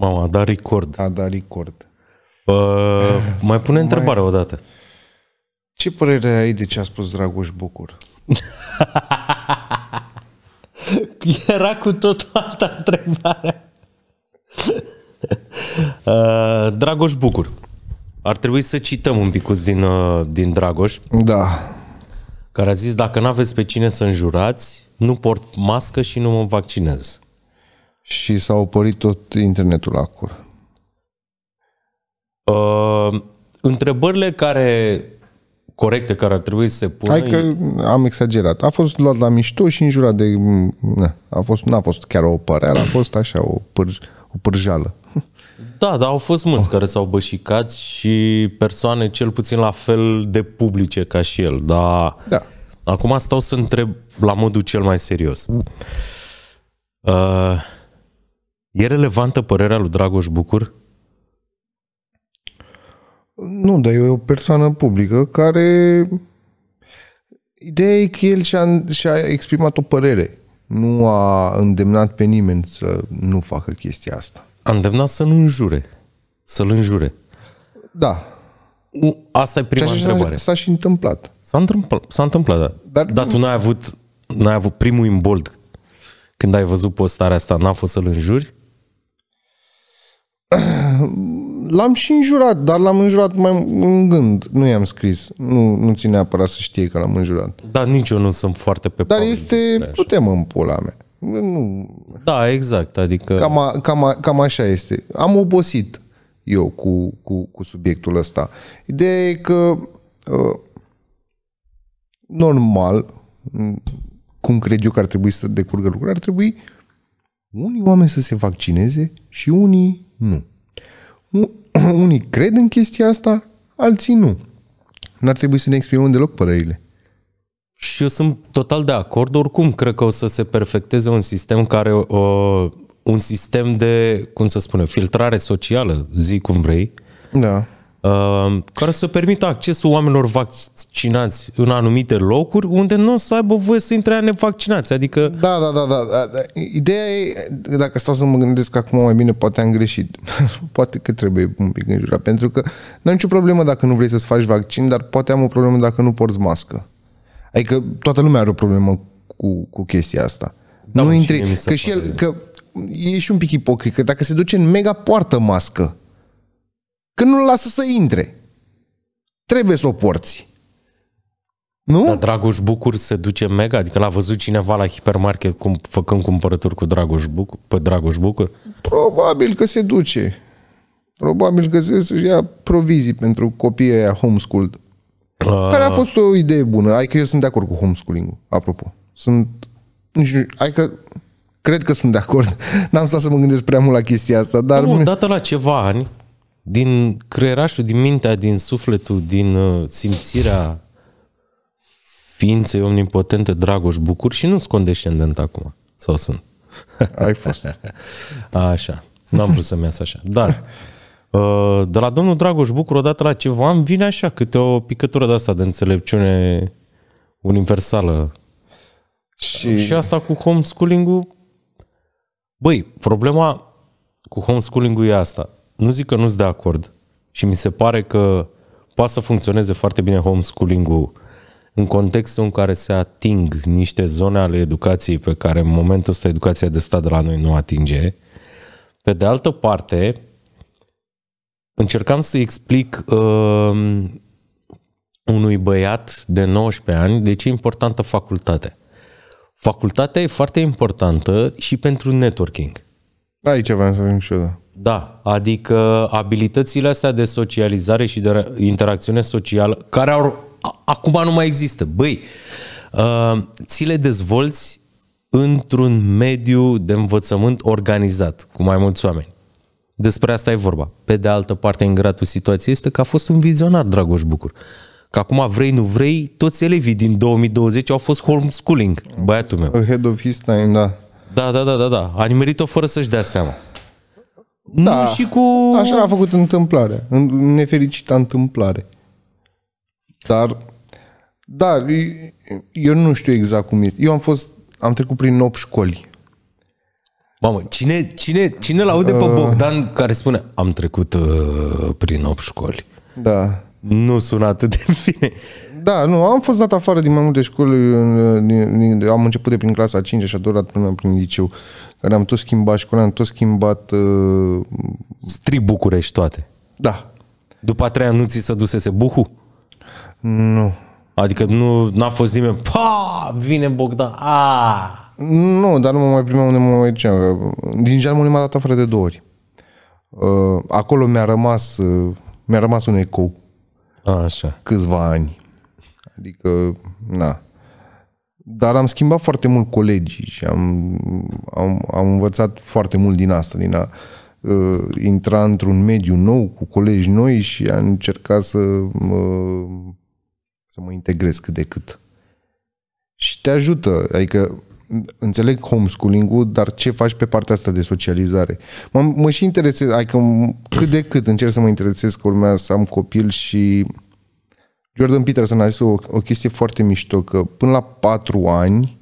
Mama, a dat record. A da, dat record. Uh, mai pune întrebarea mai... odată. Ce părere ai de ce a spus Dragoș Bucur? Era cu tot alta întrebare. Uh, Dragoș Bucur. Ar trebui să cităm un picuț din, uh, din Dragoș. Da. Care a zis, dacă nu aveți pe cine să înjurați, nu port mască și nu mă vaccinez și s-a oprit tot internetul acolo. Uh, întrebările care corecte care ar trebui să se pună... Hai că am exagerat. A fost luat la mișto și înjurat de... n a fost, n-a fost chiar o părere, a fost așa o, pâr, o pârjală. Da, dar au fost mulți oh. care s-au bășicat și persoane cel puțin la fel de publice ca și el. Dar da. acum stau să întreb la modul cel mai serios. Uh, E relevantă părerea lui Dragoș Bucur? Nu, dar e o persoană publică care... Ideea e că el și-a, și-a exprimat o părere. Nu a îndemnat pe nimeni să nu facă chestia asta. A îndemnat să nu înjure. Să-l înjure. Da. Asta e prima și întrebare. S-a și întâmplat. S-a întâmplat, s-a întâmplat da. Dar, Dar tu n-ai avut, n-ai avut primul imbold când ai văzut postarea asta, n-a fost să-l înjuri? L-am și înjurat, dar l-am înjurat mai în gând. Nu i-am scris. Nu, nu ține neapărat să știe că l-am înjurat. Da, nici eu nu sunt foarte pe Dar este putem în pula mea. Nu. Da, exact. Adică... Cam, a, cam, a, cam așa este. Am obosit eu cu, cu, cu subiectul ăsta. Ideea e că uh, normal, mm, cum cred eu că ar trebui să decurgă lucrurile, ar trebui unii oameni să se vaccineze și unii nu. Unii cred în chestia asta, alții nu. N-ar trebui să ne exprimăm deloc părerile. Și eu sunt total de acord, oricum cred că o să se perfecteze un sistem care uh, un sistem de, cum să spunem filtrare socială, zi cum vrei. Da Ehm, care să permită accesul oamenilor vaccinați în anumite locuri unde nu o să aibă voie să intre nevaccinați. Adică... Da, da, da, da, da. Ideea e, dacă stau să mă gândesc acum mai bine, poate am greșit. poate că trebuie un pic în jura, pentru că nu am nicio problemă dacă nu vrei să-ți faci vaccin, dar poate am o problemă dacă nu porți mască. Adică toată lumea are o problemă cu, cu chestia asta. Da, nu intri, că și el, că e și un pic ipocrit, că dacă se duce în mega poartă mască, Că nu-l lasă să intre. Trebuie să o porți. Nu? Dar Dragoș Bucur se duce mega, adică l-a văzut cineva la hipermarket cum, făcând cumpărături cu Dragoș Bucur, pe Dragoș Bucur? Probabil că se duce. Probabil că se ia provizii pentru copiii aia homeschooled. Uh... Care a fost o idee bună. Adică eu sunt de acord cu homeschooling apropo. Sunt... adică cred că sunt de acord. N-am stat să mă gândesc prea mult la chestia asta, dar... Nu, odată la ceva ani, din creierașul, din mintea, din sufletul, din uh, simțirea ființei omnipotente Dragoș Bucur și nu-s condescendent acum. Sau sunt? Ai fost. Așa. N-am vrut să-mi iasă așa. Dar uh, de la domnul Dragoș Bucur, odată la ceva, am vine așa câte o picătură de asta de înțelepciune universală. Și, și asta cu homeschooling-ul, băi, problema cu homeschooling-ul e asta nu zic că nu-s de acord și mi se pare că poate să funcționeze foarte bine homeschooling-ul în contextul în care se ating niște zone ale educației pe care în momentul ăsta educația de stat de la noi nu atinge. Pe de altă parte, încercam să explic uh, unui băiat de 19 ani de ce e importantă facultatea. Facultatea e foarte importantă și pentru networking. Aici vreau să vin și eu, da. Da, adică abilitățile astea de socializare și de interacțiune socială, care au, acum nu mai există. Băi, ă, ți le dezvolți într-un mediu de învățământ organizat, cu mai mulți oameni. Despre asta e vorba. Pe de altă parte, în gratul situației este că a fost un vizionar Dragoș Bucur. Că acum, vrei, nu vrei, toți elevii din 2020 au fost homeschooling, băiatul meu. head of his time, da. Da, da, da, da, da. A nimerit-o fără să-și dea seama. Da, nu și cu... așa a făcut întâmplarea, în nefericită întâmplare. Dar, dar eu nu știu exact cum este. Eu am fost, am trecut prin 8 școli. Mamă, cine, cine, cine l-aude uh... pe Bogdan care spune am trecut uh, prin 8 școli? Da. Nu sună atât de bine. Da, nu, am fost dat afară din mai multe școli, am început de prin clasa 5 și a durat până prin liceu ne-am tot schimbat școala, ne-am tot schimbat... Uh... Stri București toate. Da. După a treia nu ți se dusese buhu? Nu. Adică nu n-a fost nimeni, pa, vine Bogdan, a. Nu, dar nu mă mai primeam unde mă mai duceam. Din geamul m-a dat afară de două ori. Uh, acolo mi-a rămas, uh, mi-a rămas un ecou. Așa. Câțiva ani. Adică, na. Dar am schimbat foarte mult colegii și am, am, am învățat foarte mult din asta, din a uh, intra într-un mediu nou cu colegi noi și a încerca să mă, să mă integrez cât de cât. Și te ajută, adică înțeleg homeschooling-ul, dar ce faci pe partea asta de socializare? Mă, mă și interesez, adică cât de cât încerc să mă interesez că urmează să am copil și Jordan Peterson a zis o, o chestie foarte mișto, că până la patru ani,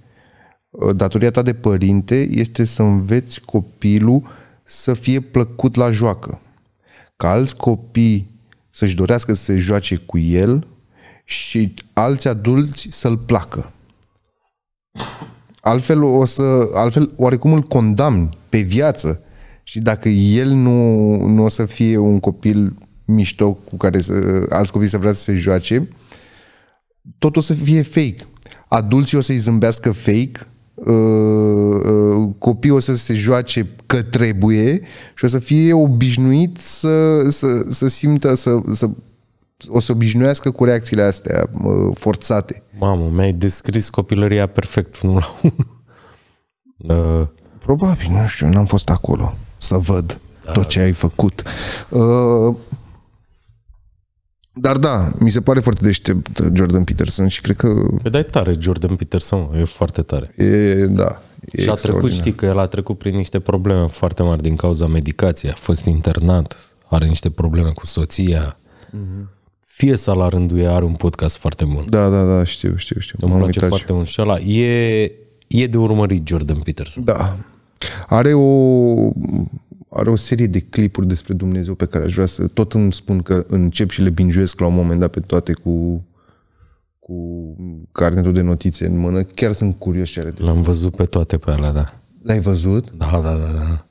uh, datoria ta de părinte este să înveți copilul să fie plăcut la joacă. Ca alți copii să-și dorească să se joace cu el și alți adulți să-l placă. Altfel, o să, altfel oarecum îl condamni pe viață și dacă el nu, nu o să fie un copil mișto cu care să, alți copii să vrea să se joace, tot o să fie fake. Adulții o să-i zâmbească fake, uh, uh, copiii o să se joace că trebuie și o să fie obișnuit să, să, să simtă, să, să o să obișnuiască cu reacțiile astea uh, forțate. Mamă, mi-ai descris copilăria perfect nu la unul. Uh. Probabil, nu știu, n-am fost acolo să văd da. tot ce ai făcut. Uh, dar da, mi se pare foarte deștept uh, Jordan Peterson și cred că... Păi dai tare Jordan Peterson, e foarte tare. E, da, e Și a trecut, știi că el a trecut prin niște probleme foarte mari din cauza medicației, a fost internat, are niște probleme cu soția. Mm-hmm. Fie să la rândul ei are un podcast foarte bun. Da, da, da, știu, știu, știu. Îmi place uitat foarte mult și ăla. E, e de urmărit Jordan Peterson. Da. Are o are o serie de clipuri despre Dumnezeu pe care aș vrea să... Tot îmi spun că încep și le bingiuiesc la un moment dat pe toate cu cu carnetul de notițe în mână. Chiar sunt curios ce are de L-am văzut pe toate pe alea, da. L-ai văzut? Da, da, da, da.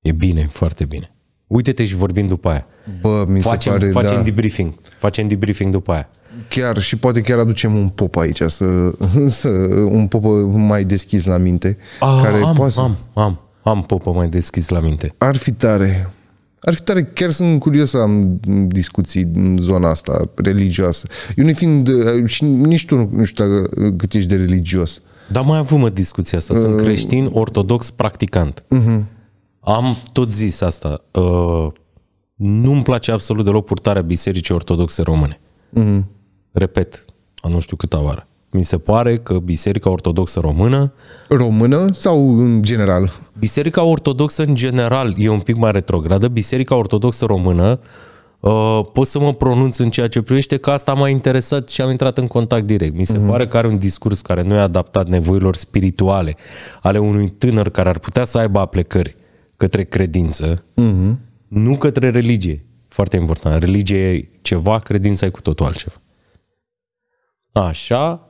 E bine, foarte bine. Uite-te și vorbim după aia. Bă, mi facem, se pare, facem da. debriefing. Facem debriefing după aia. Chiar și poate chiar aducem un pop aici, să, să un pop mai deschis la minte. A, ah, care am, poate să... am, am am popă mai deschis la minte. Ar fi tare. Ar fi tare, chiar sunt curios să am discuții în zona asta religioasă. Eu nu fiind, eh, și nici tu nu știu dacă, cât ești de religios. Dar mai avem o discuție asta. Sunt uh, creștin, ortodox, practicant. Uh-huh. Am tot zis asta. Uh, nu-mi place absolut deloc purtarea Bisericii Ortodoxe Române. Uh-huh. Repet, nu știu câta oară mi se pare că Biserica Ortodoxă Română... Română sau în general? Biserica Ortodoxă în general e un pic mai retrogradă. Biserica Ortodoxă Română, uh, pot să mă pronunț în ceea ce privește, că asta m-a interesat și am intrat în contact direct. Mi se uh-huh. pare că are un discurs care nu e adaptat nevoilor spirituale ale unui tânăr care ar putea să aibă aplecări către credință, uh-huh. nu către religie. Foarte important. Religie e ceva, credința e cu totul altceva. Așa,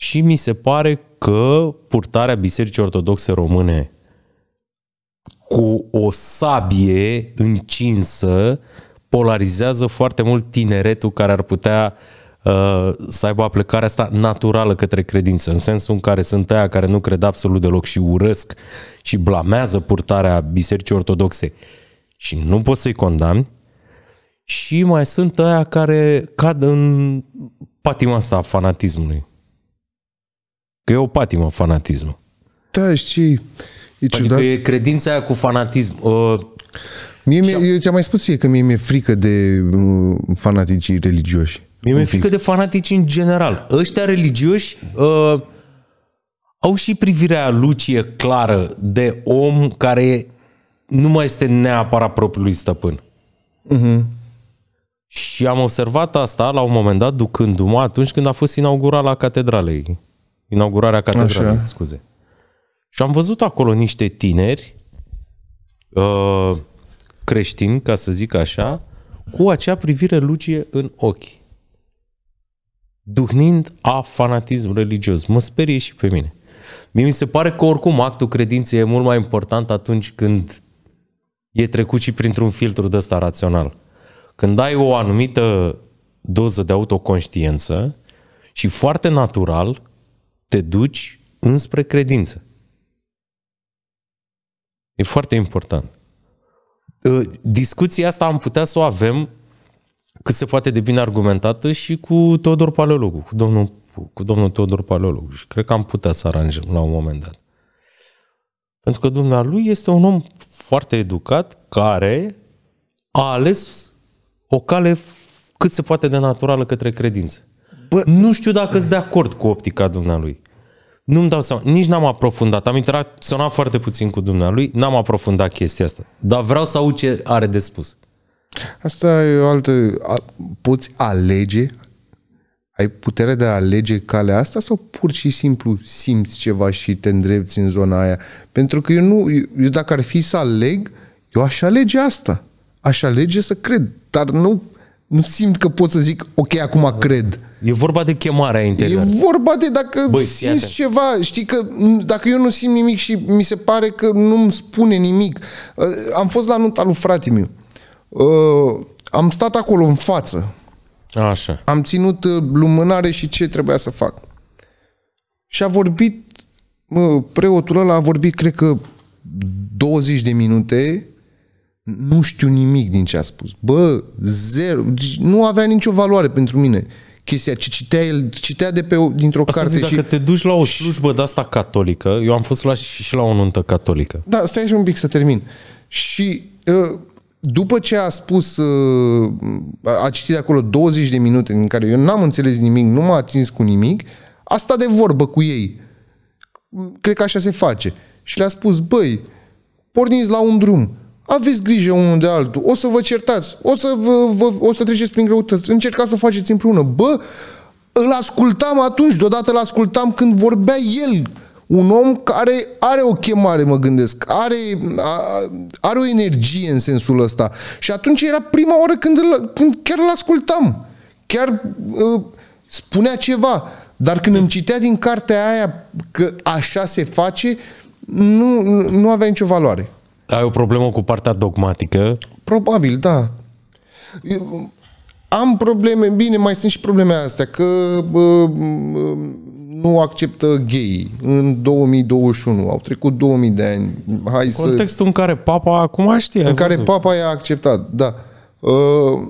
și mi se pare că purtarea Bisericii Ortodoxe Române cu o sabie încinsă polarizează foarte mult tineretul care ar putea uh, să aibă aplicarea asta naturală către credință, în sensul în care sunt aia care nu cred absolut deloc și urăsc și blamează purtarea Bisericii Ortodoxe și nu poți să-i condamni și mai sunt aia care cad în patima asta a fanatismului. Că e o patimă fanatismul. Da, știi, e adică ciudat. Adică e credința aia cu fanatism. Uh, mie, mie, eu ți-am mai spus ție că mie mi-e frică de uh, fanaticii religioși. Mie mi-e frică de fanatici în general. Ăștia religioși uh, au și privirea lucie clară de om care nu mai este neapărat propriului stăpân. Uh-huh. Și am observat asta la un moment dat ducându-mă atunci când a fost inaugurat la catedralei inaugurarea catedralei, Așa. scuze. Și am văzut acolo niște tineri uh, creștini, ca să zic așa, cu acea privire lucie în ochi. Duhnind a fanatismul religios. Mă sperie și pe mine. Mie mi se pare că oricum actul credinței e mult mai important atunci când e trecut și printr-un filtru de ăsta rațional. Când ai o anumită doză de autoconștiență și foarte natural te duci înspre credință. E foarte important. Ă, discuția asta am putea să o avem cât se poate de bine argumentată și cu Teodor Paleologu, cu domnul, cu domnul Teodor Paleologu și cred că am putea să aranjăm la un moment dat. Pentru că dumnealui este un om foarte educat care a ales o cale cât se poate de naturală către credință. Bă, nu știu dacă sunt de acord cu optica dumnealui. Nu-mi dau seama, nici n-am aprofundat. Am interacționat foarte puțin cu dumnealui, n-am aprofundat chestia asta. Dar vreau să aud ce are de spus. Asta e o altă... A, poți alege? Ai putere de a alege calea asta sau pur și simplu simți ceva și te îndrepți în zona aia? Pentru că eu nu... Eu, eu dacă ar fi să aleg, eu aș alege asta. Aș alege să cred, dar nu, nu simt că pot să zic, ok, acum cred. E vorba de chemarea interioară. E vorba de dacă Băi, simți ceva, știi că dacă eu nu simt nimic și mi se pare că nu-mi spune nimic. Uh, am fost la nunta lui fratele meu. Uh, am stat acolo în față. Așa. Am ținut uh, lumânare și ce trebuia să fac. Și a vorbit, mă, preotul ăla a vorbit, cred că 20 de minute, nu știu nimic din ce a spus. Bă, zero, deci nu avea nicio valoare pentru mine chestia ce citea el, citea de pe, dintr-o asta carte. Zic, și... dacă te duci la o slujbă de asta catolică, eu am fost la, și, și la o nuntă catolică. Da, stai și un pic să termin. Și ă, după ce a spus, ă, a citit acolo 20 de minute în care eu n-am înțeles nimic, nu m-a atins cu nimic, a stat de vorbă cu ei. Cred că așa se face. Și le-a spus, băi, porniți la un drum aveți grijă unul de altul, o să vă certați, o să, vă, vă, o să treceți prin greutăți, încercați să o faceți împreună. Bă, îl ascultam atunci, deodată îl ascultam când vorbea el. Un om care are o chemare, mă gândesc, are, a, are o energie în sensul ăsta. Și atunci era prima oară când, îl, când chiar îl ascultam. Chiar uh, spunea ceva. Dar când îmi citea din cartea aia că așa se face, nu, nu avea nicio valoare. Ai o problemă cu partea dogmatică? Probabil, da. Eu, am probleme, bine, mai sunt și probleme astea, că bă, nu acceptă gay în 2021. Au trecut 2000 de ani. Hai în să... contextul în care papa acum știe. În văzut. care papa i-a acceptat, da. Uh,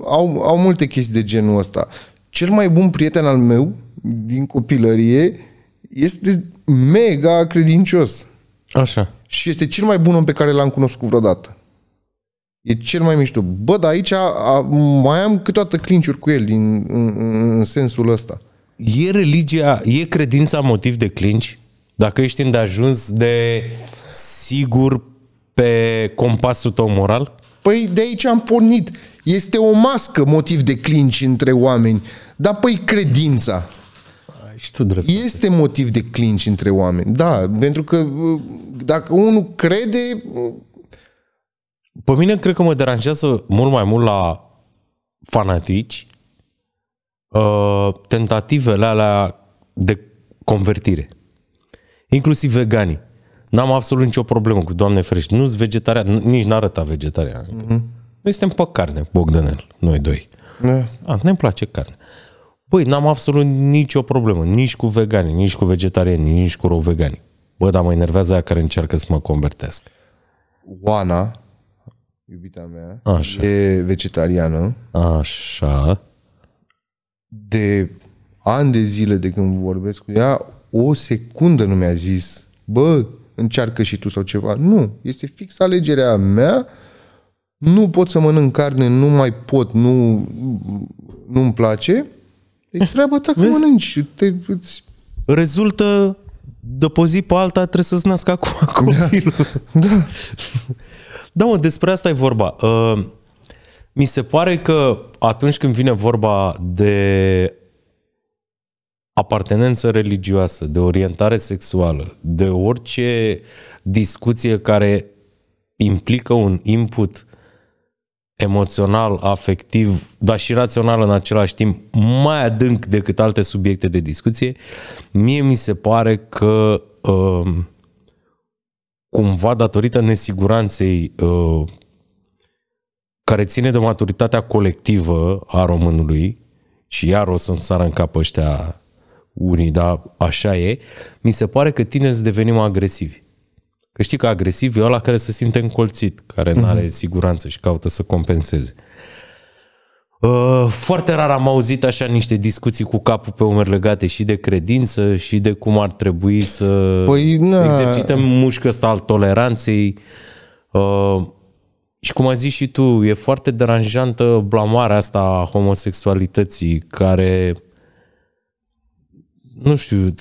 au, au multe chestii de genul ăsta. Cel mai bun prieten al meu din copilărie este mega credincios. Așa și este cel mai bun om pe care l-am cunoscut vreodată. E cel mai mișto. Bă, dar aici a, mai am câteodată clinciuri cu el din, în, în sensul ăsta. E religia, e credința motiv de clinci? Dacă ești îndeajuns de sigur pe compasul tău moral? Păi de aici am pornit. Este o mască motiv de clinci între oameni. Dar păi credința. Și tu dreptate. Este motiv de clinci între oameni, da, pentru că uh, dacă unul crede... Uh, pe mine cred că mă deranjează mult mai mult la fanatici uh, tentativele alea de convertire. Inclusiv veganii. N-am absolut nicio problemă cu Doamne ferești. Nu-s vegetarian, nici n-arăta vegetarian. Mm-hmm. Noi suntem pe carne, Bogdanel, noi doi. Yes. Da. A, ah, ne-mi place carne. Uh, Băi, n-am absolut nicio problemă, nici cu vegani, nici cu vegetariani, nici cu rovegani. Bă, dar mă enervează aia care încearcă să mă convertesc. Oana, iubita mea, Așa. e vegetariană. Așa. De ani de zile de când vorbesc cu ea, o secundă nu mi-a zis, bă, încearcă și tu sau ceva. Nu, este fix alegerea mea. Nu pot să mănânc carne, nu mai pot, nu, nu-mi place E treaba ta că mănânci. Te, îți... Rezultă de pe zi pe alta trebuie să-ți nască acum da. copilul. Da, da. da mă, despre asta e vorba. Uh, mi se pare că atunci când vine vorba de apartenență religioasă, de orientare sexuală, de orice discuție care implică un input emoțional, afectiv, dar și rațional în același timp, mai adânc decât alte subiecte de discuție, mie mi se pare că um, cumva datorită nesiguranței uh, care ține de maturitatea colectivă a românului, și iar o să-mi sară în cap ăștia unii, dar așa e, mi se pare că tineți devenim agresivi. Că știi că agresiv e ăla care se simte încolțit, care mm-hmm. nu are siguranță și caută să compenseze. Uh, foarte rar am auzit așa niște discuții cu capul pe umeri legate și de credință și de cum ar trebui să păi, na. exercităm mușcă asta al toleranței. Uh, și cum ai zis și tu, e foarte deranjantă blamarea asta a homosexualității care nu știu,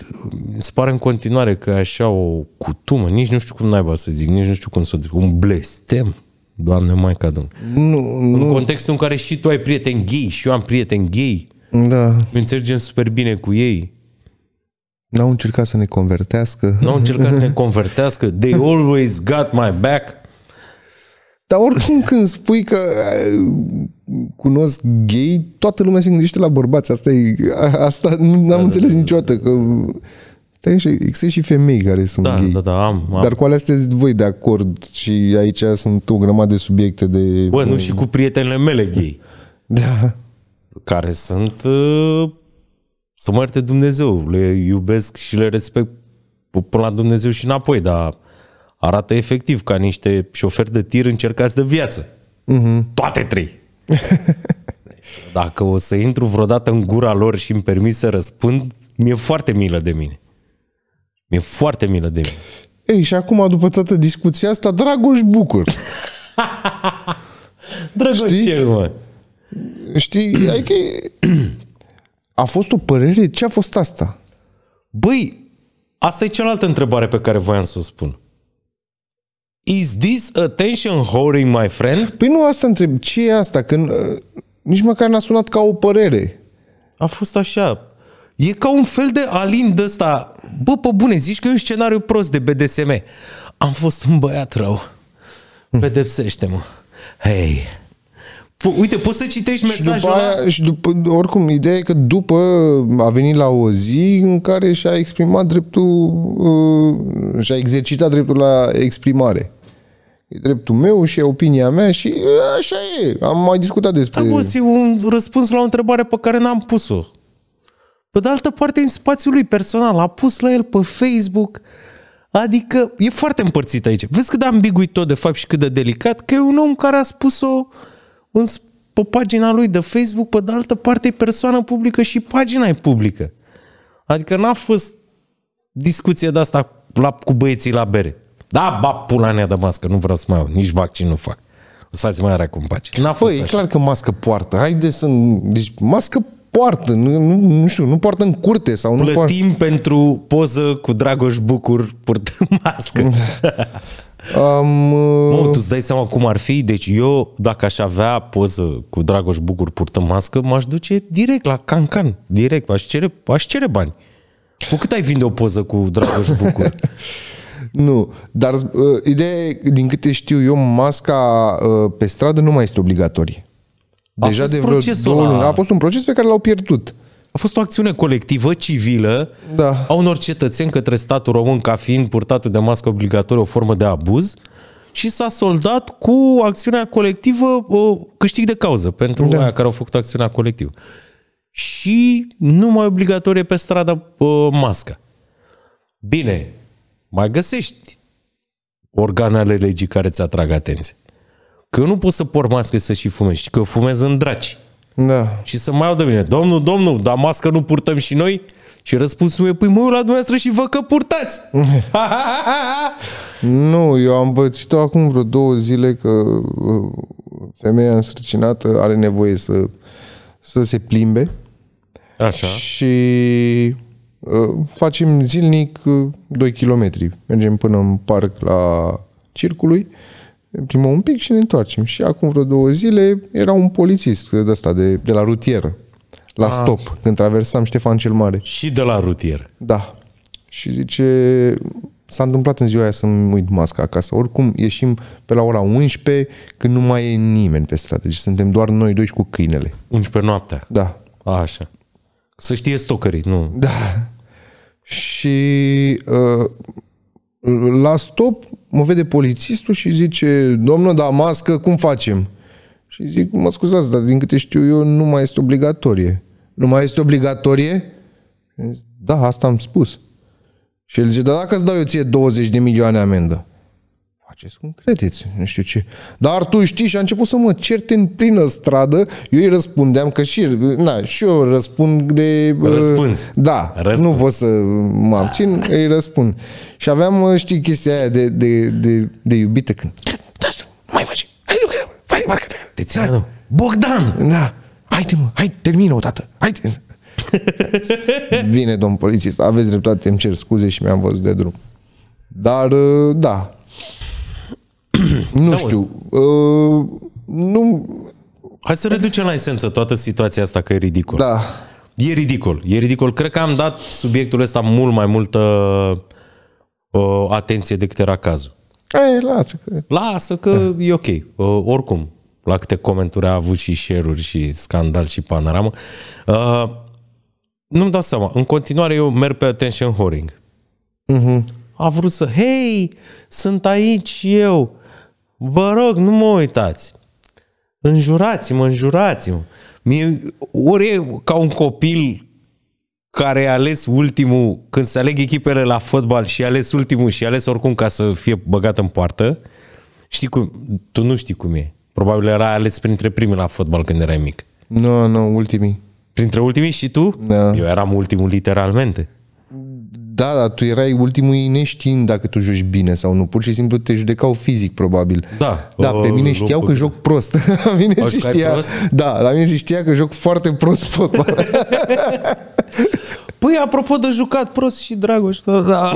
se pare în continuare că așa o cutumă, nici nu știu cum naiba să zic, nici nu știu cum să zic, un blestem. Doamne, mai ca Nu, în nu. contextul în care și tu ai prieteni gay și eu am prieteni gay. Da. Înțelegem super bine cu ei. N-au încercat să ne convertească. N-au încercat să ne convertească. They always got my back. Dar oricum când spui că uh, cunosc gay, toată lumea se gândește la bărbați. Asta, e, asta nu am da, da, înțeles da, da niciodată. Da. Că stai și, există și femei care sunt da, gay. Da, da, am, am. Dar cu alea sunteți voi de acord și aici sunt o grămadă de subiecte de... Bă, nu și cu prietenele mele gay. Da. Care sunt... Să mă ierte Dumnezeu, le iubesc și le respect până la Dumnezeu și înapoi, dar arată efectiv ca niște șoferi de tir încercați de viață. Mm-hmm. Toate trei. Dacă o să intru vreodată în gura lor și îmi permis să răspund, mi-e foarte milă de mine. Mi-e foarte milă de mine. Ei, și acum, după toată discuția asta, Dragoș Bucur. Dragoș Știi? mă. Știi, adică a fost o părere? Ce a fost asta? Băi, asta e cealaltă întrebare pe care voiam să o spun. Is this attention whoring, my friend? Păi nu asta întreb. Ce e asta? Când uh, nici măcar n-a sunat ca o părere. A fost așa. E ca un fel de alin de ăsta. Bă, pe bune, zici că e un scenariu prost de BDSM. Am fost un băiat rău. Hm. Pedepsește-mă. Hei, Uite, poți să citești mesajul și după, aia, și după Oricum, ideea e că după a venit la o zi în care și-a exprimat dreptul, uh, și-a exercitat dreptul la exprimare. E dreptul meu și e opinia mea și așa e. Am mai discutat despre... Da, bă, un răspuns la o întrebare pe care n-am pus-o. Pe de altă parte, în spațiul lui personal, a pus la el pe Facebook, adică e foarte împărțit aici. Vezi cât de ambiguit tot de fapt și cât de delicat, că e un om care a spus-o în, pe pagina lui de Facebook, pe de altă parte e persoană publică și pagina e publică. Adică n-a fost discuția de asta la, cu băieții la bere. Da, ba, pula de mască, nu vreau să mai au, nici vaccin nu fac. Lăsați mai acum cum pace. N-a fost Bă, păi, e clar că mască poartă. Haide să... Deci mască poartă, nu, nu, nu știu, nu poartă în curte sau Plătim nu Plătim poartă... pentru poză cu Dragoș Bucur purtând mască. Da. Am, uh... Mă, tu îți dai seama cum ar fi? Deci eu, dacă aș avea poză cu Dragoș Bucur purtăm mască, m-aș duce direct la Cancan, direct, aș cere, aș cere bani. Cu cât ai vinde o poză cu Dragoș Bucur? Nu, dar uh, ideea e, din câte știu eu, masca uh, pe stradă nu mai este obligatorie. Deja de vreo două luni. A fost un proces pe care l-au pierdut. A fost o acțiune colectivă, civilă, da. a unor cetățeni către statul român ca fiind purtatul de mască obligatorie o formă de abuz și s-a soldat cu acțiunea colectivă o câștig de cauză pentru da. aia care au făcut acțiunea colectivă. Și nu mai obligatorie pe stradă uh, masca. Bine, mai găsești organele legii care ți atrag atenție. Că nu poți să por mască să și fumezi, că fumezi în draci. Da. Și să mai au de mine, domnul, domnul, dar mască nu purtăm și noi? Și răspunsul meu e, păi mă la dumneavoastră și vă că purtați! nu, eu am pățit-o acum vreo două zile că uh, femeia însărcinată are nevoie să, să se plimbe. Așa. Și Uh, facem zilnic 2 uh, km. Mergem până în parc la circului, primăm un pic și ne întoarcem. Și acum vreo două zile era un polițist de asta, de, de la rutieră, la A. Ah. stop, când traversam Ștefan cel Mare. Și de la rutieră. Da. Și zice, s-a întâmplat în ziua aia să-mi uit masca acasă. Oricum, ieșim pe la ora 11 când nu mai e nimeni pe stradă. Deci suntem doar noi doi cu câinele. 11 noaptea? Da. A, așa. Să știe stocării, nu. Da. Și uh, la stop mă vede polițistul și zice, domnul, da, mască, cum facem? Și zic, mă scuzați, dar din câte știu eu, nu mai este obligatorie. Nu mai este obligatorie? Zic, da, asta am spus. Și el zice, dar dacă îți dau eu ție 20 de milioane amendă? faceți cum credeți, nu știu ce. Dar tu știi și a început să mă certe în plină stradă, eu îi răspundeam că și, na, și eu răspund de... Uh, Răspunzi. da, Răspund. nu pot să mă abțin, da. îi răspund. Și aveam, uh, știi, chestia aia de, de, de, de iubită când... Da, nu da, da, mai faci. Te da. ține, Bogdan! Da. Haide, mă, hai, termină o dată. Haide. Bine, domn polițist, aveți dreptate, îmi cer scuze și mi-am văzut de drum. Dar, uh, da, nu da, știu. Uh, nu... Hai să reducem la esență toată situația asta, că e ridicol. Da. E ridicol, e ridicol. Cred că am dat subiectul ăsta mult mai multă uh, atenție decât era cazul. Ei, lasă că... Lasă că e ok. Uh, oricum, la câte comenturi a avut și share-uri și scandal și panoramă. Uh, nu-mi dau seama. În continuare eu merg pe attention whoring. Uh-huh. A vrut să, hei, sunt aici eu, vă rog, nu mă uitați. Înjurați-mă, înjurați-mă. Mie, ori e ca un copil care a ales ultimul, când se aleg echipele la fotbal și a ales ultimul și a ales oricum ca să fie băgat în poartă, știi cum, tu nu știi cum e. Probabil era ales printre primii la fotbal când erai mic. Nu, no, nu, no, ultimii. Printre ultimii și tu? Da. Eu eram ultimul literalmente. Da, dar tu erai ultimul neștiind dacă tu joci bine sau nu. Pur și simplu te judecau fizic, probabil. Da. Da, pe mine știau că joc prost. La mine se știa... Prost? Da, la mine se știa că joc foarte prost fotbal. păi, apropo de jucat prost și Dragoș. Da.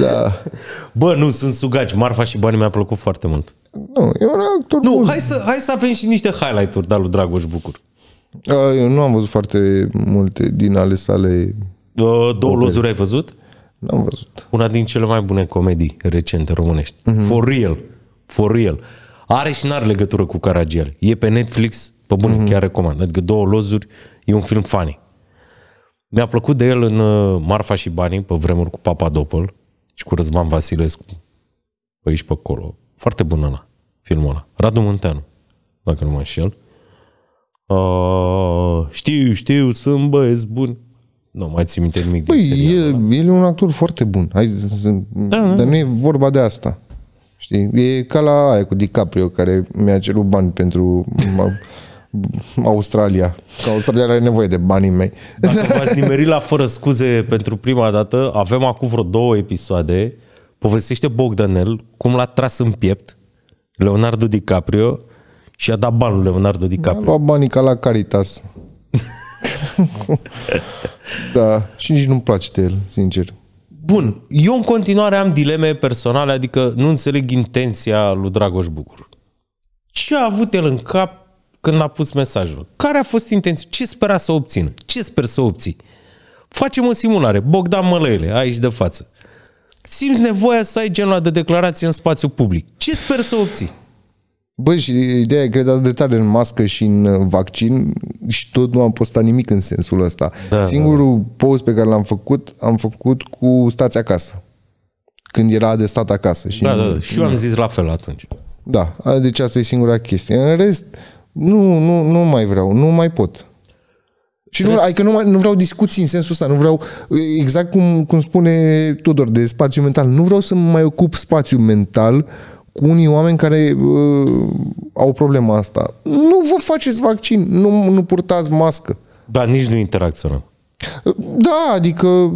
da. Bă, nu, sunt sugaci. Marfa și banii mi-a plăcut foarte mult. Nu, e un actor Nu, bun. hai să, hai să avem și niște highlight-uri de da, lui Dragoș Bucur. Eu nu am văzut foarte multe din ale sale. Uh, două lozuri ai văzut? Nu am văzut. Una din cele mai bune comedii recente românești. Mm-hmm. For real. For real. Are și n-are legătură cu Caragiale. E pe Netflix, pe bun, mm-hmm. chiar recomand. Adică două lozuri, e un film funny. Mi-a plăcut de el în uh, Marfa și Banii, pe vremuri cu Papa Dopol și cu Răzvan Vasilescu. Pe aici, pe acolo. Foarte bună la filmul ăla. Radu Munteanu, dacă nu mă înșel. Uh, știu, știu, sunt băieți buni. Nu mai ți minte nimic Băi, din păi, e, el e un actor foarte bun. Hai, da, da, dar nu e vorba de asta. Știi? E ca la aia cu DiCaprio care mi-a cerut bani pentru Australia. Că Australia are nevoie de banii mei. Dacă v-ați nimerit la fără scuze pentru prima dată, avem acum vreo două episoade. Povestește Bogdanel cum l-a tras în piept Leonardo DiCaprio și a dat banul Leonardo DiCaprio. A luat banii ca la Caritas. da, și nici nu-mi place de el, sincer. Bun, eu în continuare am dileme personale, adică nu înțeleg intenția lui Dragoș Bucur. Ce a avut el în cap când a pus mesajul? Care a fost intenția? Ce spera să obțină? Ce sper să obții? Facem o simulare. Bogdan Mălăile, aici de față simți nevoia să ai genul de declarație în spațiu public. Ce sper să obții? Băi, și ideea e cred de tare în mască și în uh, vaccin și tot nu am postat nimic în sensul ăsta. Da, da, Singurul da. post pe care l-am făcut, am făcut cu stați acasă. Când era de stat acasă. Și da, da, da. Și eu am zis la fel atunci. Da, deci asta e singura chestie. În rest, nu, nu, nu mai vreau, nu mai pot. Și nu, adică nu, nu vreau discuții în sensul ăsta, nu vreau, exact cum, cum spune Tudor, de spațiu mental, nu vreau să mai ocup spațiu mental cu unii oameni care uh, au problema asta. Nu vă faceți vaccin, nu, nu purtați mască. Da, nici nu interacționăm. Da, adică...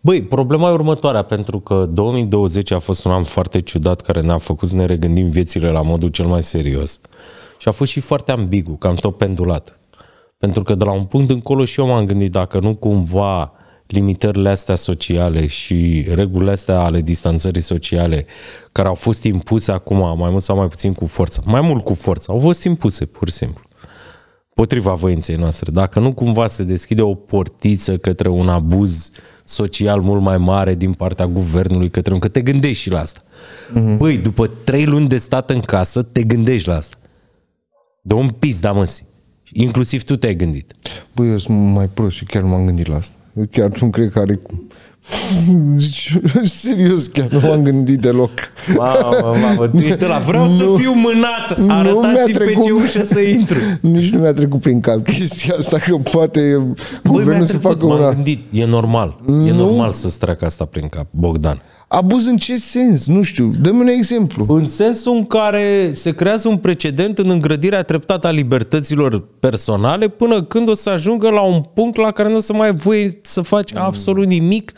Băi, problema e următoarea, pentru că 2020 a fost un an foarte ciudat care ne-a făcut să ne regândim viețile la modul cel mai serios. Și a fost și foarte ambigu, cam tot pendulat. Pentru că de la un punct încolo și eu m-am gândit dacă nu cumva limitările astea sociale și regulile astea ale distanțării sociale care au fost impuse acum, mai mult sau mai puțin cu forță, mai mult cu forță, au fost impuse pur și simplu potriva voinței noastre. Dacă nu cumva se deschide o portiță către un abuz social mult mai mare din partea guvernului către un... Că te gândești și la asta. Mm-hmm. Păi, după trei luni de stat în casă, te gândești la asta. De un pis, da măsi. Inclusiv tu te-ai gândit. Băi, eu sunt mai prost și chiar m-am gândit la asta. Eu chiar nu cred că are... Serios, chiar nu m-am gândit deloc. Mamă, mamă, tu ești de la vreau nu, să fiu mânat, arătați pe ce ușă să intru. Nici nu mi-a trecut prin cap chestia asta, că poate Băi, guvernul să facă m-am gândit, e normal, nu? e normal să-ți treacă asta prin cap, Bogdan. Abuz în ce sens? Nu știu. Dă-mi un exemplu. În sensul în care se creează un precedent în îngrădirea treptată a libertăților personale până când o să ajungă la un punct la care nu o să mai voi să faci mm. absolut nimic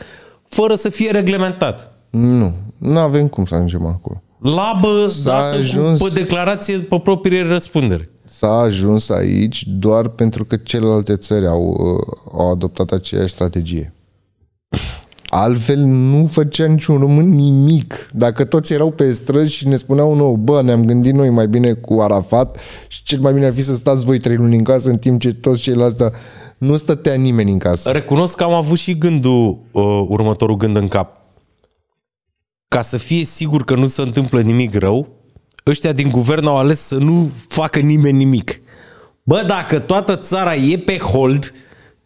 fără să fie reglementat. Nu. Nu avem cum să ajungem acolo. Labă S-a dată ajuns... cu, pe declarație pe proprie răspundere. S-a ajuns aici doar pentru că celelalte țări au, uh, au adoptat aceeași strategie. Altfel nu făcea niciun român nimic. Dacă toți erau pe străzi și ne spuneau nou, bă, ne-am gândit noi mai bine cu Arafat și cel mai bine ar fi să stați voi trei luni în casă în timp ce toți ceilalți da, nu stătea nimeni în casă. Recunosc că am avut și gândul, uh, următorul gând în cap. Ca să fie sigur că nu se întâmplă nimic rău, ăștia din guvern au ales să nu facă nimeni nimic. Bă, dacă toată țara e pe hold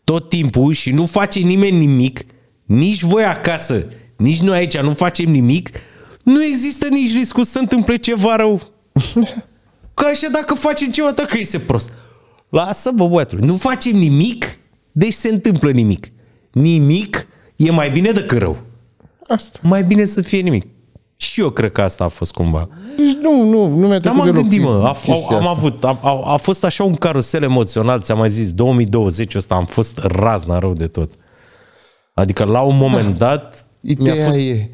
tot timpul și nu face nimeni nimic, nici voi acasă, nici noi aici nu facem nimic, nu există nici riscul să întâmple ceva rău. Ca așa dacă facem ceva, dacă se prost. Lasă, bă, băiatul, nu facem nimic, deci se întâmplă nimic. Nimic e mai bine decât rău. Asta. Mai bine să fie nimic. Și eu cred că asta a fost cumva. Deci nu, nu, nu mi-a Dar m-am gândit, mă, a, a, am avut, a, a, a fost așa un carusel emoțional, ți-am mai zis, 2020 ăsta am fost razna rău de tot. Adică la un moment da. dat... Ideea fost... e,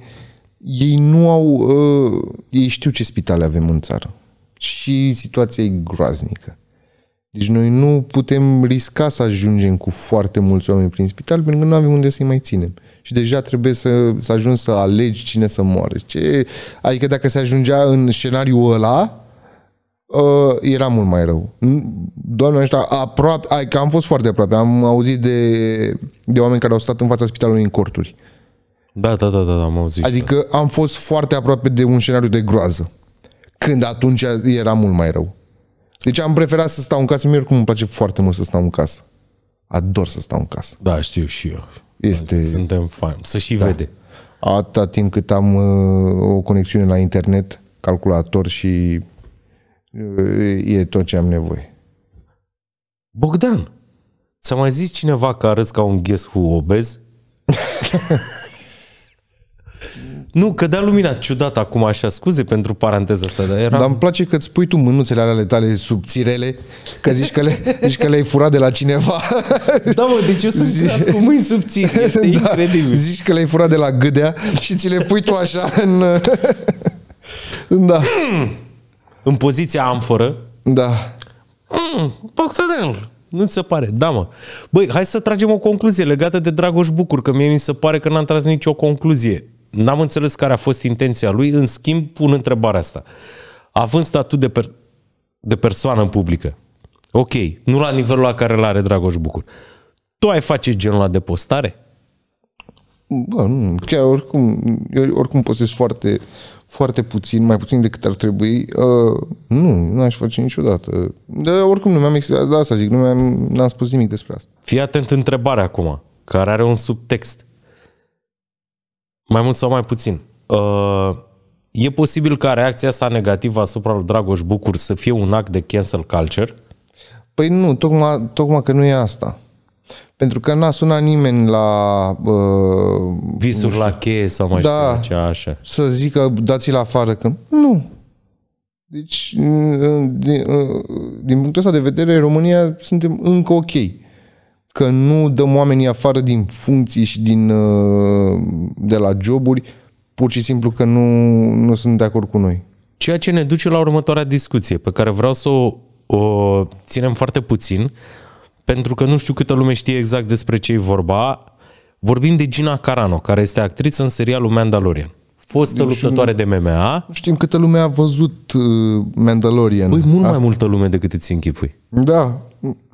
ei nu au... Uh, ei știu ce spitale avem în țară. Și situația e groaznică. Deci noi nu putem risca să ajungem cu foarte mulți oameni prin spital pentru că nu avem unde să-i mai ținem. Și deja trebuie să, să ajungi să alegi cine să moare. Ce, adică dacă se ajungea în scenariul ăla, uh, era mult mai rău. Doamne ăștia, aproape, ai, că am fost foarte aproape, am auzit de, de oameni care au stat în fața spitalului în corturi. Da, da, da, da, da am auzit. Adică am fost foarte aproape de un scenariu de groază. Când atunci era mult mai rău. Deci am preferat să stau în casă, mie oricum îmi place foarte mult să stau în casă. Ador să stau în casă. Da, știu și eu. Este... Suntem fan. Să și da. vede. Atâta timp cât am uh, o conexiune la internet, calculator și e tot ce am nevoie. Bogdan, ți-a mai zis cineva că arăți ca un guess cu obez? nu, că da lumina ciudată acum așa, scuze pentru paranteza asta, dar era... Dar îmi place că îți pui tu mânuțele alea tale subțirele, că zici că, le, zici că le-ai furat de la cineva. Da, mă, deci eu sunt Zi... cu mâini subțiri, este da, incredibil. Zici că le-ai furat de la gâdea și ți le pui tu așa în... da. Mm în poziția amforă. Da. Mm, Bogdan, nu ți se pare? Da, mă. Băi, hai să tragem o concluzie legată de Dragoș Bucur, că mie mi se pare că n-am tras nicio concluzie. N-am înțeles care a fost intenția lui, în schimb pun întrebarea asta. Având statut de, per- de persoană publică, ok, nu la nivelul la care îl are Dragoș Bucur, tu ai face genul ăla de postare? Bă, nu, chiar oricum, eu oricum postez foarte foarte puțin, mai puțin decât ar trebui, uh, nu, nu aș face niciodată. De, oricum nu mi-am explicat, da, asta zic, nu mi-am, n-am spus nimic despre asta. Fii atent întrebarea acum, care are un subtext. Mai mult sau mai puțin. Uh, e posibil ca reacția asta negativă asupra lui Dragoș Bucur să fie un act de cancel culture? Păi nu, tocmai, tocmai că nu e asta. Pentru că n-a sunat nimeni la... Uh, Visuri la cheie sau mai da, știu ce, așa. Să zică dați-l afară, că nu. Deci, din, din punctul ăsta de vedere, România suntem încă ok. Că nu dăm oamenii afară din funcții și din, uh, de la joburi, pur și simplu că nu, nu sunt de acord cu noi. Ceea ce ne duce la următoarea discuție, pe care vreau să o, o ținem foarte puțin, pentru că nu știu câtă lume știe exact despre ce e vorba, vorbim de Gina Carano, care este actriță în serialul Mandalorian. Fostă luptătoare de MMA. Nu știm câtă lume a văzut uh, Mandalorian. Băi, mult asta. mai multă lume decât îți închipui. Da,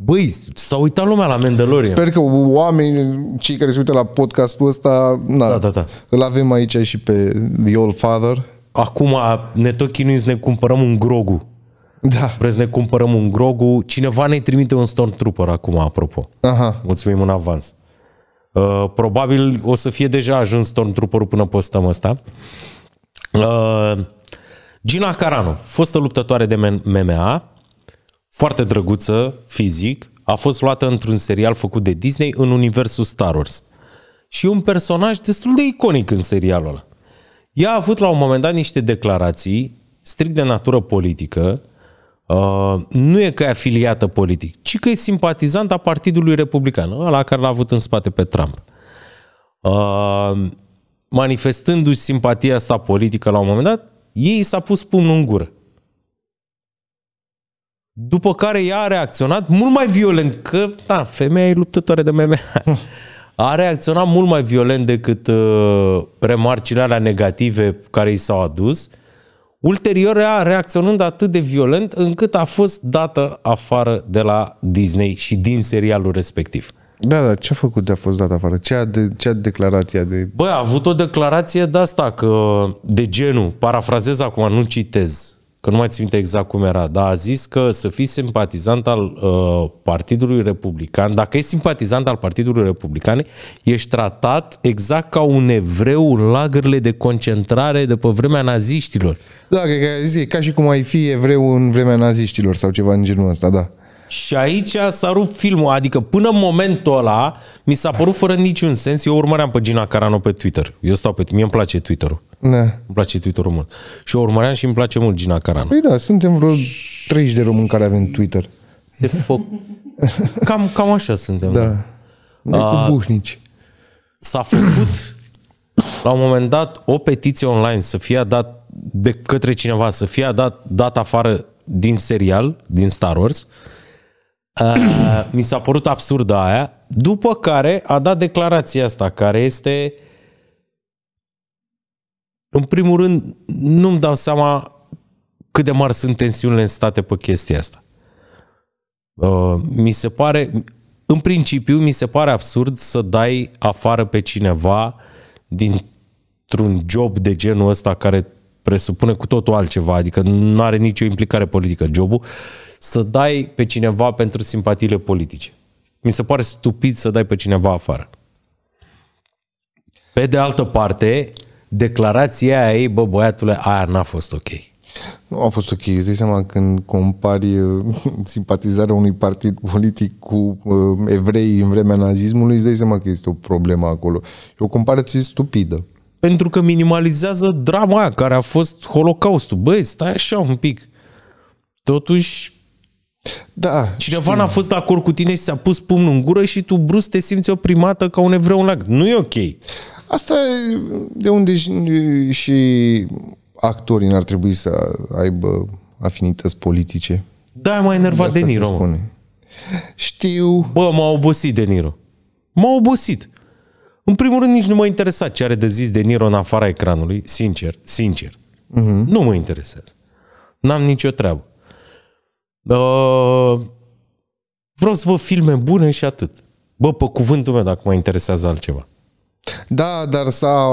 Băi, s-a uitat lumea la Mandalorian. Sper că oamenii, cei care se uită la podcastul ăsta, na, da, da, da. îl avem aici și pe The Old Father. Acum ne tot chinuim să ne cumpărăm un grogu da. Vreți să ne cumpărăm un grogu? Cineva ne trimite un Stormtrooper acum, apropo. Aha. Mulțumim în avans. Uh, probabil o să fie deja ajuns stormtrooperul până postăm ăsta. Uh, Gina Carano, fostă luptătoare de MMA, foarte drăguță fizic, a fost luată într-un serial făcut de Disney în universul Star Wars. Și un personaj destul de iconic în serialul ăla. Ea a avut la un moment dat niște declarații strict de natură politică, Uh, nu e că e afiliată politic, ci că e simpatizant a Partidului Republican, ăla care l-a avut în spate pe Trump. Uh, manifestându-și simpatia sa politică la un moment dat, ei s-a pus pumnul în gură. După care ea a reacționat mult mai violent, că, da, femeia e luptătoare de MMA. A reacționat mult mai violent decât uh, remarcile alea negative care i s-au adus. Uh, Ulterior, a reacționând atât de violent încât a fost dată afară de la Disney și din serialul respectiv. Da, da, ce a făcut de a fost dat afară? Ce a, de, ce a declarat ea de... Bă, a avut o declarație de asta, că de genul, parafrazez acum, nu citez, că nu mai țin minte exact cum era, dar a zis că să fii simpatizant al uh, Partidului Republican, dacă ești simpatizant al Partidului Republican, ești tratat exact ca un evreu în lagările de concentrare de pe vremea naziștilor. Da, cred că zic, ca și cum ai fi evreu în vremea naziștilor sau ceva în genul ăsta, da. Și aici s-a rupt filmul, adică până în momentul ăla mi s-a părut fără niciun sens. Eu urmăream pe Gina Carano pe Twitter. Eu stau pe... Mie îmi place Twitter-ul. Da. Îmi place Twitter-ul mult. Și o urmăream și îmi place mult Gina Carano. Păi da, suntem vreo 30 de români care avem Twitter. Se foc. Cam, cam așa suntem. Da. da. Nu cu buhnici. S-a făcut la un moment dat o petiție online să fie dat de către cineva, să fie dat, dat afară din serial, din Star Wars, Uh, mi s-a părut absurdă aia, după care a dat declarația asta, care este, în primul rând, nu-mi dau seama cât de mari sunt tensiunile în state pe chestia asta. Uh, mi se pare, în principiu, mi se pare absurd să dai afară pe cineva dintr-un job de genul ăsta care presupune cu totul altceva, adică nu are nicio implicare politică jobul, uh, să dai pe cineva pentru simpatiile politice. Mi se pare stupid să dai pe cineva afară. Pe de altă parte, declarația aia ei, bă, băiatule, aia n-a fost ok. Nu a fost ok. Îți dai seama când compari uh, simpatizarea unui partid politic cu uh, evrei în vremea nazismului, îți dai seama că este o problemă acolo. E o comparație stupidă. Pentru că minimalizează drama aia care a fost holocaustul. Băi, stai așa un pic. Totuși, da. Cineva n-a fost de acord cu tine și s-a pus pumnul în gură și tu brusc te simți oprimată ca un evreu în lac. Nu e ok. Asta e de unde și actorii n-ar trebui să aibă afinități politice. Da, m-a enervat de, de Niro. Spune. Știu. Bă, m-a obosit de Niro. M-a obosit. În primul rând, nici nu mă interesa ce are de zis de Niro în afara ecranului, sincer, sincer. Uh-huh. Nu mă interesează. N-am nicio treabă vreau să vă filme bune și atât. Bă, pe cuvântul meu, dacă mă interesează altceva. Da, dar s-a...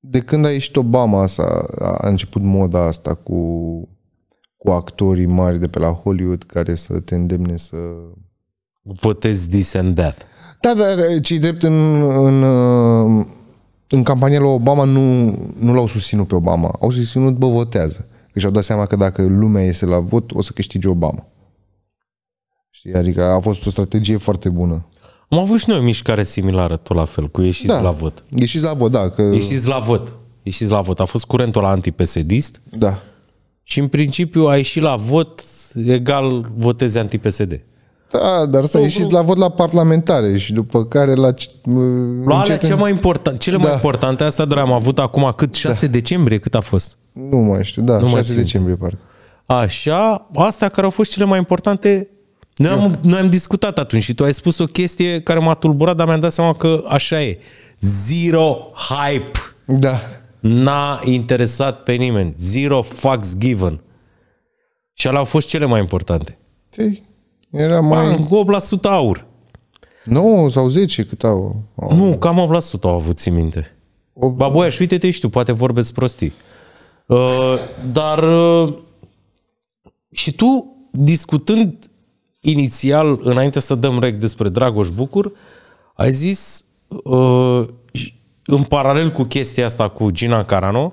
De când a ieșit Obama, s-a, a început moda asta cu, cu actorii mari de pe la Hollywood care să te îndemne să... Votezi this and that. Da, dar eh, cei drept în, în, eh, în campania lui Obama nu, nu l-au susținut pe Obama. Au susținut, bă, votează că și-au dat seama că dacă lumea iese la vot, o să câștige Obama. Știi? Adică a fost o strategie foarte bună. Am avut și noi o mișcare similară, tot la fel, cu ieșiți da. la vot. Ieșiți la vot, da. Că... Ieșiți la vot. Ieșiți la vot. A fost curentul la antipesedist. Da. Și în principiu a ieșit la vot egal votezi anti da, dar s-a ieșit la vot la parlamentare și după care la... La alea cea mai important, cele da. mai importante, asta doar am avut acum cât? 6 da. decembrie cât a fost? Nu mai știu, da, nu 6 decembrie parcă. Așa, astea care au fost cele mai importante, noi am, noi am discutat atunci și tu ai spus o chestie care m-a tulburat, dar mi-am dat seama că așa e. Zero hype. Da. N-a interesat pe nimeni. Zero fucks given. Și alea au fost cele mai importante. Tii. Era da, mai... Ba, 8% aur. nu sau 10 cât au. au. Nu, cam 8% au avut, ții minte. O... Baboia, și uite-te și tu, poate vorbesc prostii. Uh, dar uh, și tu, discutând inițial, înainte să dăm rec despre Dragoș Bucur, ai zis, uh, în paralel cu chestia asta cu Gina Carano,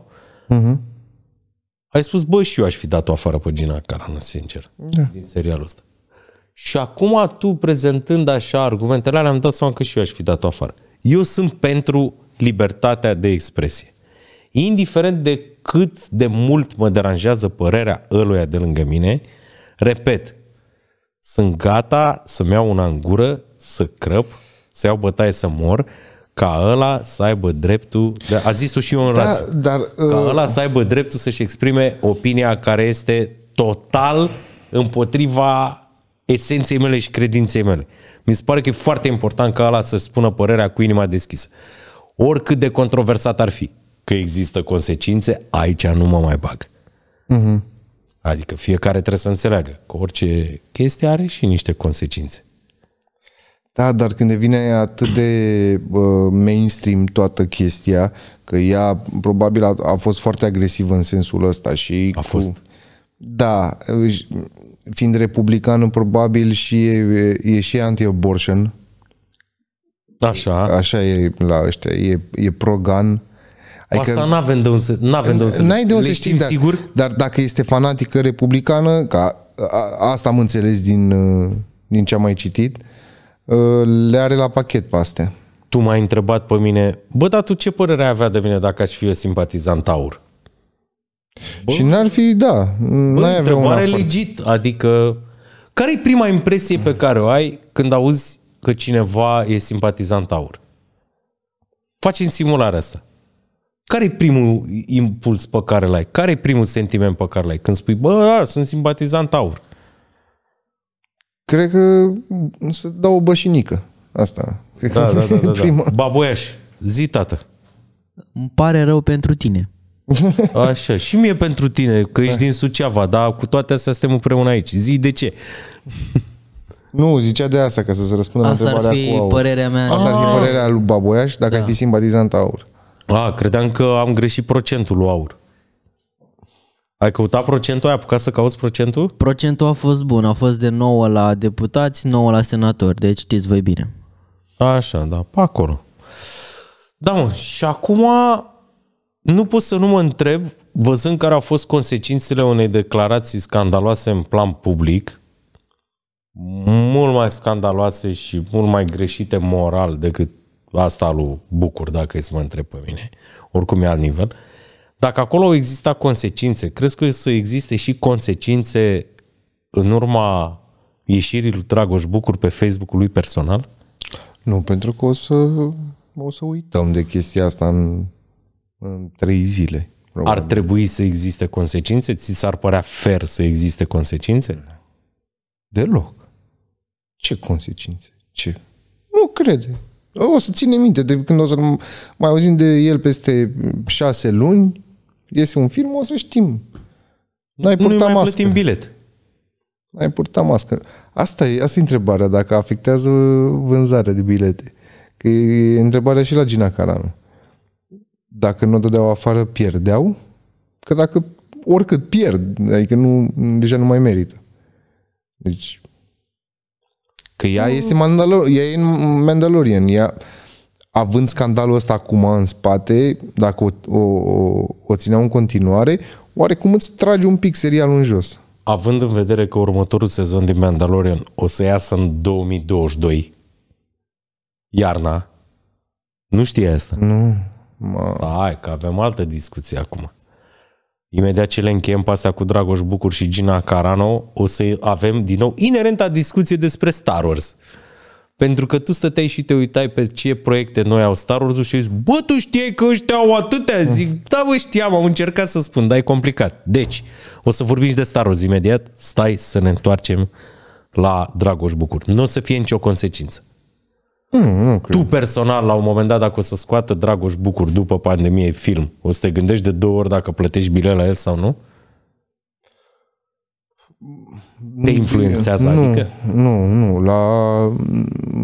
uh-huh. ai spus, bă, și eu aș fi dat-o afară pe Gina Carano, sincer, da. din serialul ăsta. Și acum tu prezentând așa argumentele alea, am dat seama că și eu aș fi dat afară. Eu sunt pentru libertatea de expresie. Indiferent de cât de mult mă deranjează părerea ăluia de lângă mine, repet, sunt gata să-mi iau una în gură, să crăp, să iau bătaie să mor, ca ăla să aibă dreptul, de a zis-o și eu în da, rață, dar, uh... ca ăla să aibă dreptul să-și exprime opinia care este total împotriva esenței mele și credinței mele. Mi se pare că e foarte important ca ala să spună părerea cu inima deschisă. Oricât de controversat ar fi, că există consecințe, aici nu mă mai bag. Mm-hmm. Adică fiecare trebuie să înțeleagă că orice chestie are și niște consecințe. Da, dar când devine atât de uh, mainstream toată chestia, că ea probabil a, a fost foarte agresivă în sensul ăsta și... A cu... fost. Da, fiind republican, probabil și e, e și anti-abortion. Așa. Așa e la ăștia, e, e pro-gun. Adică, Asta n-avem de unde, să, avem de unde să ai de unde să știm, dar, sigur? dar dacă este fanatică republicană, ca a, asta am înțeles din, uh, din ce am mai citit, uh, le are la pachet pe astea. Tu m-ai întrebat pe mine, bă, dar tu ce părere ai avea de mine dacă aș fi eu simpatizant aur? Bă, și n-ar fi, da, n-ai avea un legit, adică care e prima impresie pe care o ai când auzi că cineva e simpatizant aur? Facem simularea asta. Care e primul impuls pe care l-ai? Care e primul sentiment pe care l-ai? Când spui, bă, da, sunt simpatizant aur. Cred că să dau o bășinică. Asta. Cred da, că da, da, da, da. Baboiaș, zi tată. Îmi pare rău pentru tine. Așa, și mie pentru tine, că ești din Suceava, dar cu toate astea suntem împreună aici. Zi de ce? Nu, zicea de asta, ca să se răspundă asta la întrebarea ar fi părerea mea. Asta ar fi ah. părerea lui Baboiaș dacă da. ai fi simpatizant aur. A, credeam că am greșit procentul lui aur. Ai căutat procentul? Ai apucat să cauți procentul? Procentul a fost bun. A fost de 9 la deputați, 9 la senatori. Deci știți voi bine. Așa, da, pe acolo. Da, mă, și acum nu pot să nu mă întreb, văzând care au fost consecințele unei declarații scandaloase în plan public, mult mai scandaloase și mult mai greșite moral decât asta lui Bucur, dacă îți să mă întreb pe mine. Oricum e alt nivel. Dacă acolo au existat consecințe, crezi că să existe și consecințe în urma ieșirii lui Dragoș Bucur pe Facebook-ul lui personal? Nu, pentru că o să, o să uităm de chestia asta în în trei zile. Probabil. Ar trebui să existe consecințe? Ți s-ar părea fer să existe consecințe? Deloc. Ce consecințe? Ce? Nu crede. O să ține minte, de când o să mai auzim de el peste șase luni, iese un film, o să știm. N-ai nu purta mai mască. plătim bilet. N-ai purta mască. Asta e, asta e întrebarea, dacă afectează vânzarea de bilete. Că e întrebarea și la Gina Caranu dacă nu o dădeau afară, pierdeau, că dacă oricât pierd, adică nu, deja nu mai merită. Deci, că ea mm. este Mandalor- ea e Mandalorian, ea, având scandalul ăsta acum în spate, dacă o, o, o, o țineau în continuare, oarecum îți trage un pic serialul în jos. Având în vedere că următorul sezon din Mandalorian o să iasă în 2022, iarna, nu știe asta. Nu. Mă... Hai, că avem altă discuție acum. Imediat ce le încheiem pasta cu Dragoș Bucur și Gina Carano, o să avem din nou inerenta discuție despre Star Wars. Pentru că tu stăteai și te uitai pe ce proiecte noi au Star Wars-ul și zici, bă, tu știi că ăștia au atâtea? Zic, da, bă, știam, am încercat să spun, dar e complicat. Deci, o să vorbim și de Star Wars imediat, stai să ne întoarcem la Dragoș Bucur. Nu o să fie nicio consecință nu, okay. Tu personal, la un moment dat, dacă o să scoată Dragoș Bucur după pandemie film, o să te gândești de două ori dacă plătești bilet la el sau nu? Te influențează, nu, adică? Nu, nu, la...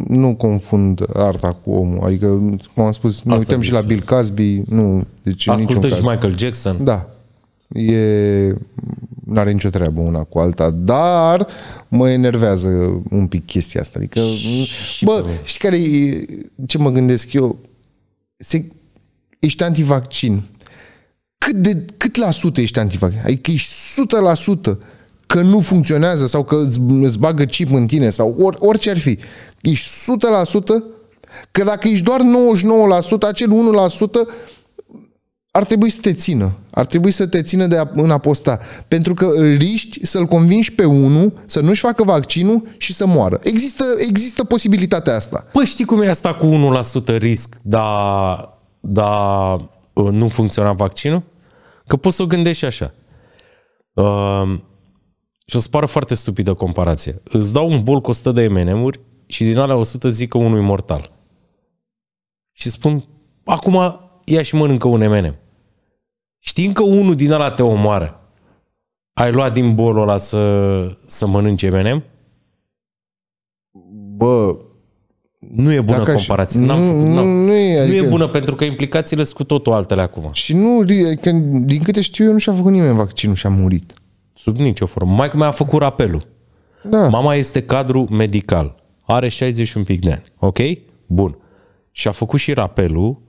Nu confund arta cu omul. Adică, cum am spus, ne Asta uităm zici. și la Bill Cosby, nu, deci Ascultă și caz. Michael Jackson. Da. E nu are nicio treabă una cu alta, dar mă enervează un pic chestia asta. Adică, și bă, știi care e, ce mă gândesc eu? Se, ești antivaccin. Cât, de, cât la sută ești antivaccin? Adică ești 100% că nu funcționează sau că îți, îți bagă chip în tine sau or, orice ar fi. Ești 100% că dacă ești doar 99%, acel ar trebui să te țină. Ar trebui să te țină de a, în aposta. Pentru că riști să-l convingi pe unul să nu-și facă vaccinul și să moară. Există, există posibilitatea asta. Păi știi cum e asta cu 1% risc, dar da, nu funcționa vaccinul? Că poți să o gândești și așa. Uh, și o să pară foarte stupidă comparație. Îți dau un bol cu 100 de mnm uri și din alea 100 zic că unul e mortal. Și spun, acum ia și mănâncă un MNM. Știm că unul din ala te omoară, ai luat din bolul ăla să, să mănânci M&M? Bă, nu e bună comparație. Aș... N-am nu, făcut, n-am. Nu, nu, e, adică... nu e adică- bună pentru că implicațiile sunt cu totul altele acum. Și nu, adică, din câte știu eu, nu și-a făcut nimeni vaccinul și a murit. Sub nicio formă. Mai că mi-a făcut apelul. Da. Mama este cadru medical. Are 61 pic de ani. Ok? Bun. Și a făcut și rapelul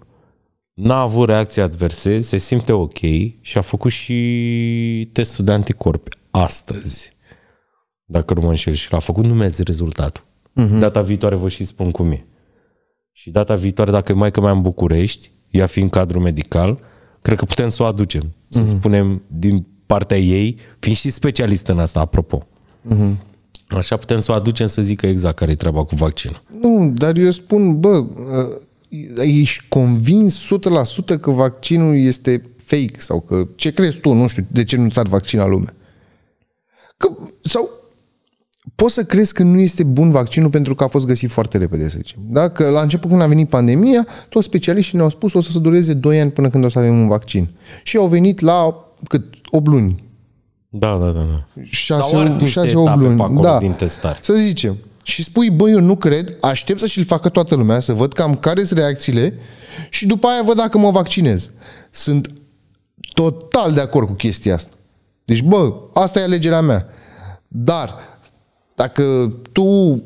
n-a avut reacții adverse, se simte ok și a făcut și testul de anticorpi astăzi, dacă nu mă înșel și l-a făcut, numezi rezultatul. Uh-huh. Data viitoare vă și spun cum e. Și data viitoare, dacă mai că mai în București, ea fiind cadru medical, cred că putem să o aducem. Să uh-huh. spunem din partea ei, fiind și specialist în asta, apropo. Uh-huh. Așa putem să o aducem să zică exact care e treaba cu vaccinul. Nu, dar eu spun, bă, ă, ești convins 100% că vaccinul este fake sau că ce crezi tu, nu știu, de ce nu ți-ar vaccina lumea. Că, sau poți să crezi că nu este bun vaccinul pentru că a fost găsit foarte repede, să zicem. Da? Că la început când a venit pandemia, toți specialiștii ne-au spus o să se dureze 2 ani până când o să avem un vaccin. Și au venit la cât? 8 luni. Da, da, da. da. 6, 6 8 luni. da. din testare. Să zicem și spui, băi, eu nu cred, aștept să și-l facă toată lumea, să văd cam care sunt reacțiile și după aia văd dacă mă vaccinez. Sunt total de acord cu chestia asta. Deci, bă, asta e alegerea mea. Dar, dacă tu, uh,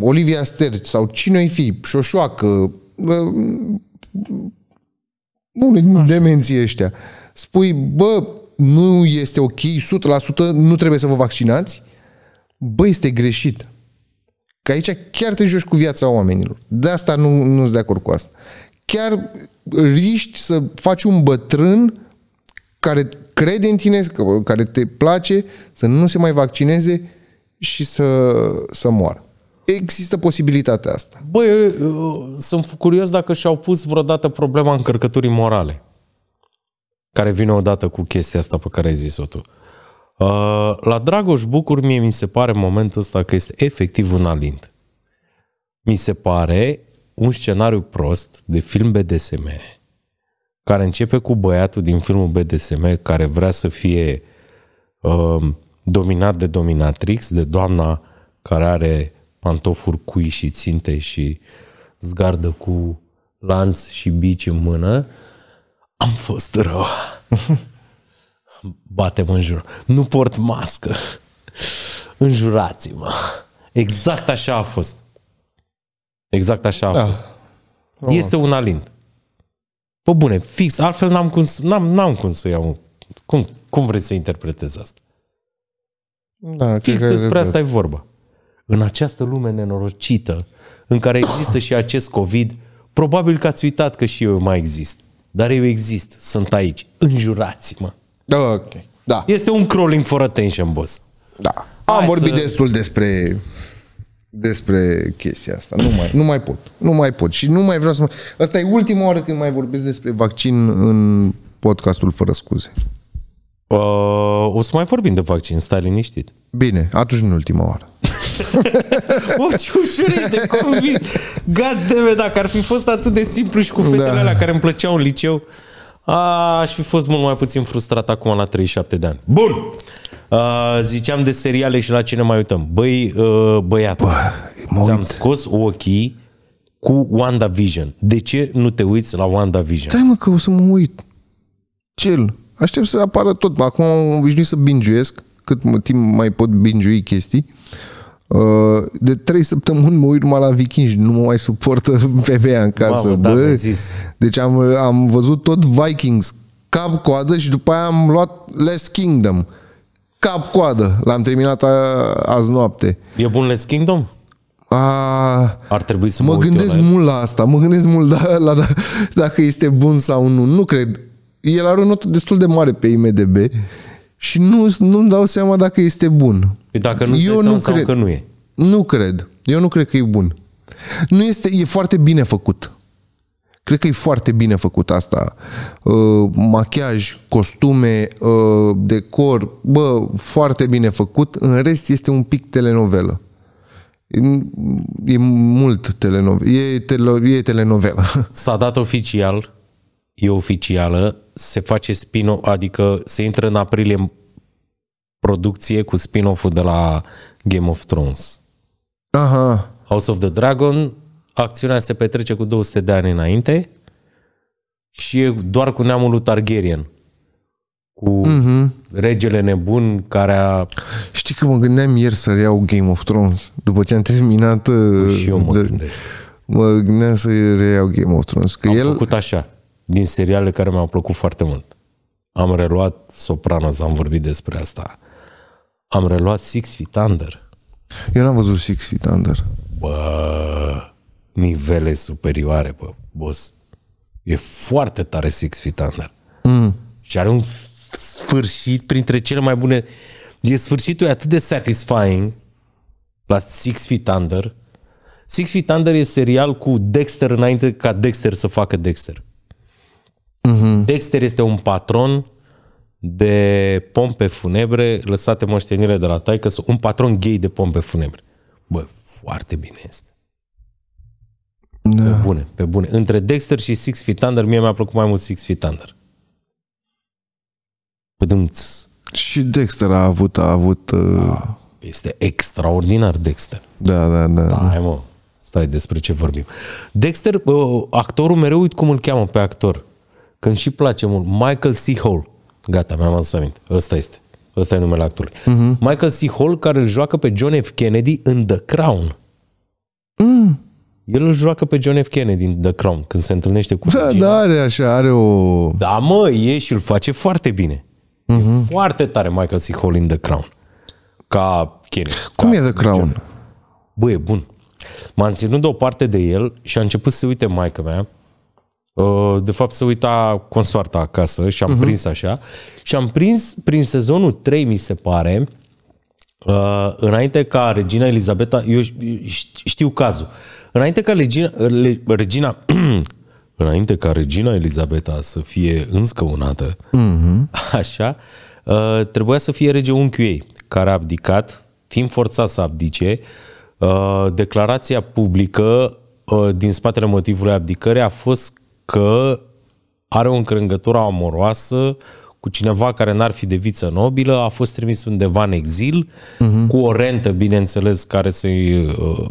Olivia Sterci sau cine ai fi, Șoșoacă, uh, nu, demenții ăștia, spui, bă, nu este ok, 100% nu trebuie să vă vaccinați, uh, băi, este greșit. Că aici chiar te joci cu viața oamenilor. De asta nu, nu sunt de acord cu asta. Chiar riști să faci un bătrân care crede în tine, care te place, să nu se mai vaccineze și să, să moară. Există posibilitatea asta. Băi, sunt curios dacă și-au pus vreodată problema încărcăturii morale care vine odată cu chestia asta pe care ai zis-o tu. Uh, la Dragoș Bucur, mie mi se pare în momentul ăsta că este efectiv un alint. Mi se pare un scenariu prost de film BDSM care începe cu băiatul din filmul BDSM care vrea să fie uh, dominat de dominatrix, de doamna care are pantofuri cui și ținte și zgardă cu lanț și bici în mână. Am fost rău. batem în jur. Nu port mască. Înjurați-mă. Exact așa a fost. Exact așa a da. fost. Este un alint. Pă bune, fix, altfel n-am cum, să, n-am, n-am cum să iau. Cum, cum vrei să interpretezi asta? Da, fix despre asta e vorba. În această lume nenorocită, în care există și acest COVID, probabil că ați uitat că și eu mai exist. Dar eu exist, sunt aici, înjurați-mă. Da, ok. Da. Este un crawling for attention, boss. Da. Am Hai vorbit să... destul despre despre chestia asta. Nu mai, nu mai pot. Nu mai pot. Și nu mai vreau să mă... Asta e ultima oară când mai vorbesc despre vaccin în podcastul Fără Scuze. Uh, o să mai vorbim de vaccin, stai liniștit. Bine, atunci în ultima oară. o, ce ușor ești de convins. God damn it, dacă ar fi fost atât de simplu și cu fetele da. alea care îmi plăceau în liceu aș fi fost mult mai puțin frustrat acum la 37 de ani. Bun! A, uh, ziceam de seriale și la cine mai uităm. Băi, uh, băiat. Bă, ți-am scos ochii cu WandaVision. De ce nu te uiți la WandaVision? Stai mă că o să mă uit. Cel. Aștept să apară tot. Acum am obișnuit să bingiuiesc cât timp mai pot bingiui chestii. Uh, de trei săptămâni mă uit numai la Vikings, nu mă mai suportă femeia în casă. Mamă, da, bă. Da, zis. Deci am, am văzut tot Vikings, cap coadă și după aia am luat Last Kingdom. Cap coadă. L-am terminat a, azi noapte. E bun Last Kingdom? A, Ar trebui să mă, mă gândesc la mult la asta. Mă gândesc mult la, la, la, da, dacă este bun sau nu. Nu cred. El are o notă destul de mare pe IMDB și nu, nu-mi dau seama dacă este bun. Păi dacă nu Eu nu cred. că nu e. Nu cred. Eu nu cred că e bun. Nu este, e foarte bine făcut. Cred că e foarte bine făcut asta. Uh, machiaj, costume, uh, decor, bă, foarte bine făcut. În rest este un pic telenovelă. E, e mult telenovelă. E, tele, e telenovelă. S-a dat oficial e oficială, se face spin adică se intră în aprilie în producție cu spin-off-ul de la Game of Thrones. Aha. House of the Dragon, acțiunea se petrece cu 200 de ani înainte și e doar cu neamul lui Targaryen. Cu mm-hmm. regele nebun care a... Știi că mă gândeam ieri să iau Game of Thrones după ce am terminat... Și eu mă gândesc. Mă gândeam să reiau Game of Thrones. Că am el... făcut așa din seriale care mi-au plăcut foarte mult. Am reluat Sopranos, am vorbit despre asta. Am reluat Six Feet Under. Eu n-am văzut Six Feet Under. Bă, nivele superioare, bă, boss. E foarte tare Six Feet Under. Mm. Și are un sfârșit printre cele mai bune. E sfârșitul e atât de satisfying la Six Feet Under. Six Feet Under e serial cu Dexter înainte ca Dexter să facă Dexter. Uh-huh. Dexter este un patron de pompe funebre lăsate moștenire de la taică, un patron gay de pompe funebre. Bă, foarte bine este. Da. Pe bune, pe bune. Între Dexter și Six Feet Under, mie mi-a plăcut mai mult Six Feet Under. Pădâmț. Și Dexter a avut, a avut... Uh... A, da, Este extraordinar Dexter. Da, da, da. Stai, mă. Stai, despre ce vorbim. Dexter, uh, actorul mereu uit cum îl cheamă pe actor că îmi și place mult, Michael C. Hall. Gata, mi-am adus aminte. Ăsta este. Ăsta e numele actorului. Uh-huh. Michael C. Hall care îl joacă pe John F. Kennedy în The Crown. Mm. El îl joacă pe John F. Kennedy din The Crown când se întâlnește cu Da, Regina. da, are așa, are o... Da, mă, e și îl face foarte bine. Mm-hmm. Uh-huh. E mhm. foarte tare Michael C. Hall în The Crown. Ca Kennedy. Cum ca da, e The deci- Crown? John. Bă, e bun. M-am ținut deoparte de el și a început să uite maica mea Uh, de fapt, se uita consoarta acasă și am uh-huh. prins așa. Și am prins prin sezonul 3, mi se pare, uh, înainte ca Regina Elizabeta, eu știu cazul, înainte ca Regina, Regina înainte ca Regina Elizabeta să fie înscăunată, uh-huh. așa, uh, trebuia să fie rege unchiul ei, care a abdicat, fiind forțat să abdice, declarația publică din spatele motivului abdicării a fost că are o încrângătură amoroasă cu cineva care n-ar fi de viță nobilă, a fost trimis undeva în exil, uh-huh. cu o rentă, bineînțeles, care să-i uh,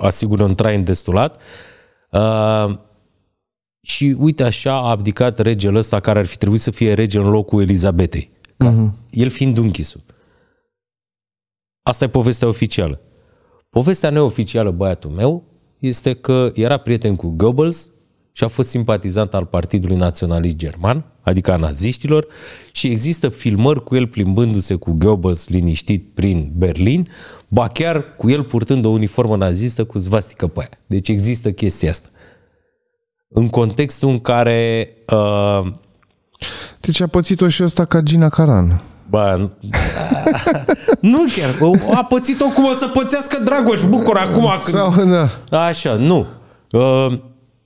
asigură un trai îndestulat. Uh, și uite așa a abdicat regele ăsta care ar fi trebuit să fie rege în locul Elizabetei. Uh-huh. El fiind unchisul. Asta e povestea oficială. Povestea neoficială, băiatul meu, este că era prieten cu Goebbels, și a fost simpatizant al Partidului Naționalist German, adică a naziștilor, și există filmări cu el plimbându-se cu Goebbels liniștit prin Berlin, ba chiar cu el purtând o uniformă nazistă cu zvastică pe aia. Deci există chestia asta. În contextul în care... Uh... Deci a pățit-o și ăsta ca Gina Caran. Ba, nu chiar. A pățit-o cum o să pățească Dragoș Bucur acum. Sau, când... da. Așa, nu. Uh,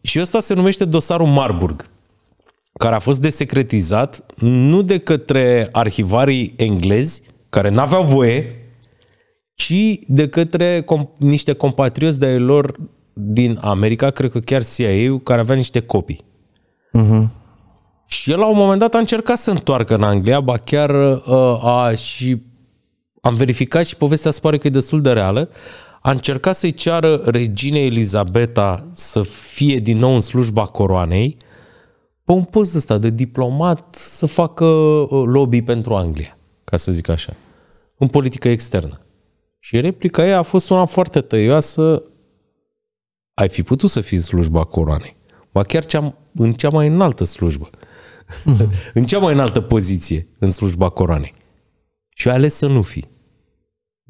și ăsta se numește dosarul Marburg, care a fost desecretizat nu de către arhivarii englezi, care n-aveau voie, ci de către com- niște compatrioți de-ai lor din America, cred că chiar CIA-ul, care avea niște copii. Uh-huh. Și el la un moment dat a încercat să întoarcă în Anglia, ba chiar uh, a și am verificat și povestea se pare că e destul de reală, a încercat să-i ceară reginei Elizabeta să fie din nou în slujba coroanei pe un post ăsta de diplomat să facă ă, lobby pentru Anglia, ca să zic așa, în politică externă. Și replica ei a fost una foarte tăioasă. Ai fi putut să fii în slujba coroanei. Ba chiar cea, în cea mai înaltă slujbă. Mhm. în cea mai înaltă poziție în slujba coroanei. Și ai ales să nu fii.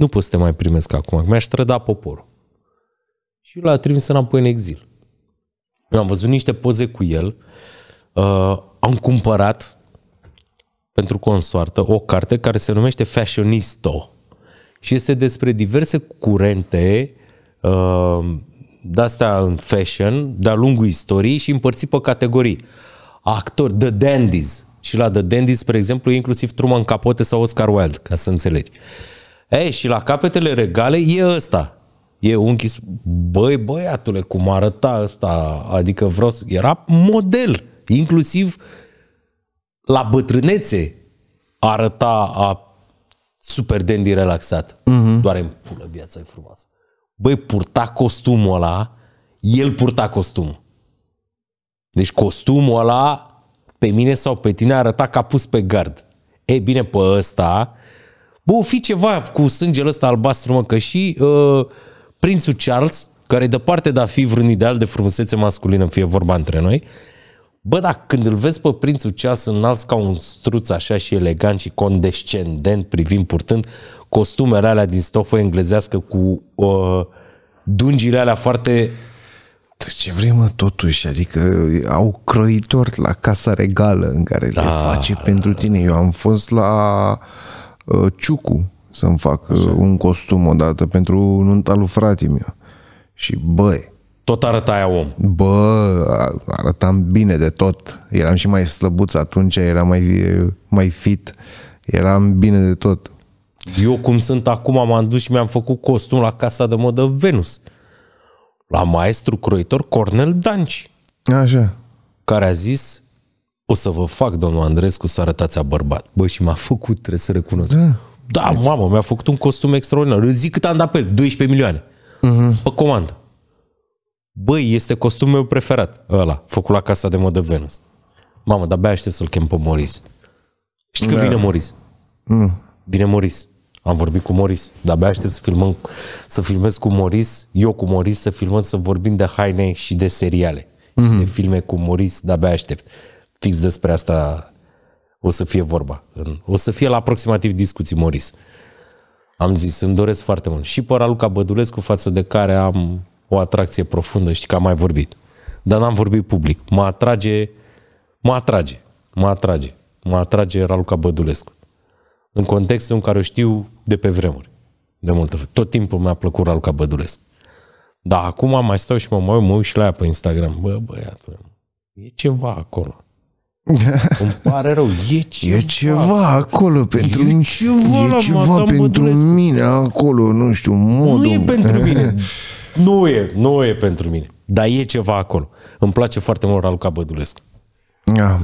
Nu pot să te mai primesc acum, mi-aș trăda poporul. Și l-a trimis înapoi în exil. Eu am văzut niște poze cu el, uh, am cumpărat pentru consoartă o carte care se numește Fashionisto și este despre diverse curente uh, de-astea în fashion, de-a lungul istoriei și împărțit pe categorii. Actor The Dandies. Și la The Dandies, spre exemplu, inclusiv Truman Capote sau Oscar Wilde, ca să înțelegi. Uh, ei, și la capetele regale e ăsta. E unchis, băi băiatule, cum arăta ăsta, adică vreau să... Era model, inclusiv la bătrânețe arăta a super dandy relaxat. Mm-hmm. Doar în pulă, viața e frumoasă. Băi, purta costumul ăla, el purta costumul. Deci costumul ăla pe mine sau pe tine arăta ca pus pe gard. E bine, pe ăsta Bă, fi ceva cu sângele ăsta albastru, mă, că și uh, prințul Charles, care departe de a fi vreun ideal de frumusețe masculină, fie vorba între noi, bă, da, când îl vezi pe prințul Charles înalt, ca un struț așa și elegant și condescendent privind purtând costumele alea din stofă englezească cu uh, dungile alea foarte ce vrei mă totuși, adică uh, au croitor la casa regală în care da. le face pentru tine. Eu am fost la uh, Uh, ciucu să-mi fac uh, Așa. un costum odată pentru nunta lui fratii meu. Și băi, tot arăta aia om. Bă, arătam bine de tot. Eram și mai slăbuț atunci, eram mai, mai fit, eram bine de tot. Eu cum sunt acum, m-am dus și mi-am făcut costum la Casa de Modă Venus. La maestru croitor Cornel Danci. Așa. Care a zis, o să vă fac, domnul Andrescu, să arătați a bărbat. Bă, și m-a făcut, trebuie să recunosc. Da, da deci- mamă, mi-a făcut un costum extraordinar. Îți zic cât am dat pe el, 12 milioane. Uh-huh. Pe comandă. Băi, este costumul meu preferat, ăla, făcut la Casa de Modă Venus. Mamă, dar abia aștept să-l chem pe Moris. Știi că da. vine Moris. Mm. Vine Moris. Am vorbit cu Moris, dar abia aștept să filmăm, să filmez cu Moris, eu cu Moris, să filmăm, să vorbim de haine și de seriale. Mm-hmm. Și mhm. de filme cu Moris, dar abia aștept. Fix despre asta o să fie vorba. O să fie la aproximativ discuții, Moris. Am zis, îmi doresc foarte mult. Și pe Raluca Bădulescu, față de care am o atracție profundă, știi că am mai vorbit. Dar n-am vorbit public. Mă atrage, mă atrage, mă atrage, mă atrage Raluca Bădulescu. În contextul în care o știu de pe vremuri, de multă vreme. Tot timpul mi-a plăcut Raluca Bădulescu. Dar acum mai stau și mă mai mă uit și la ea pe Instagram. Bă, băiatul, e ceva acolo. Îmi pare rău, e ceva. E ceva acolo pentru e ceva, e ceva pentru mine acolo, nu știu, modul. Nu e pentru mine. nu e, nu e pentru mine. Dar e ceva acolo. Îmi place foarte mult Raluca Bădulescu. Da.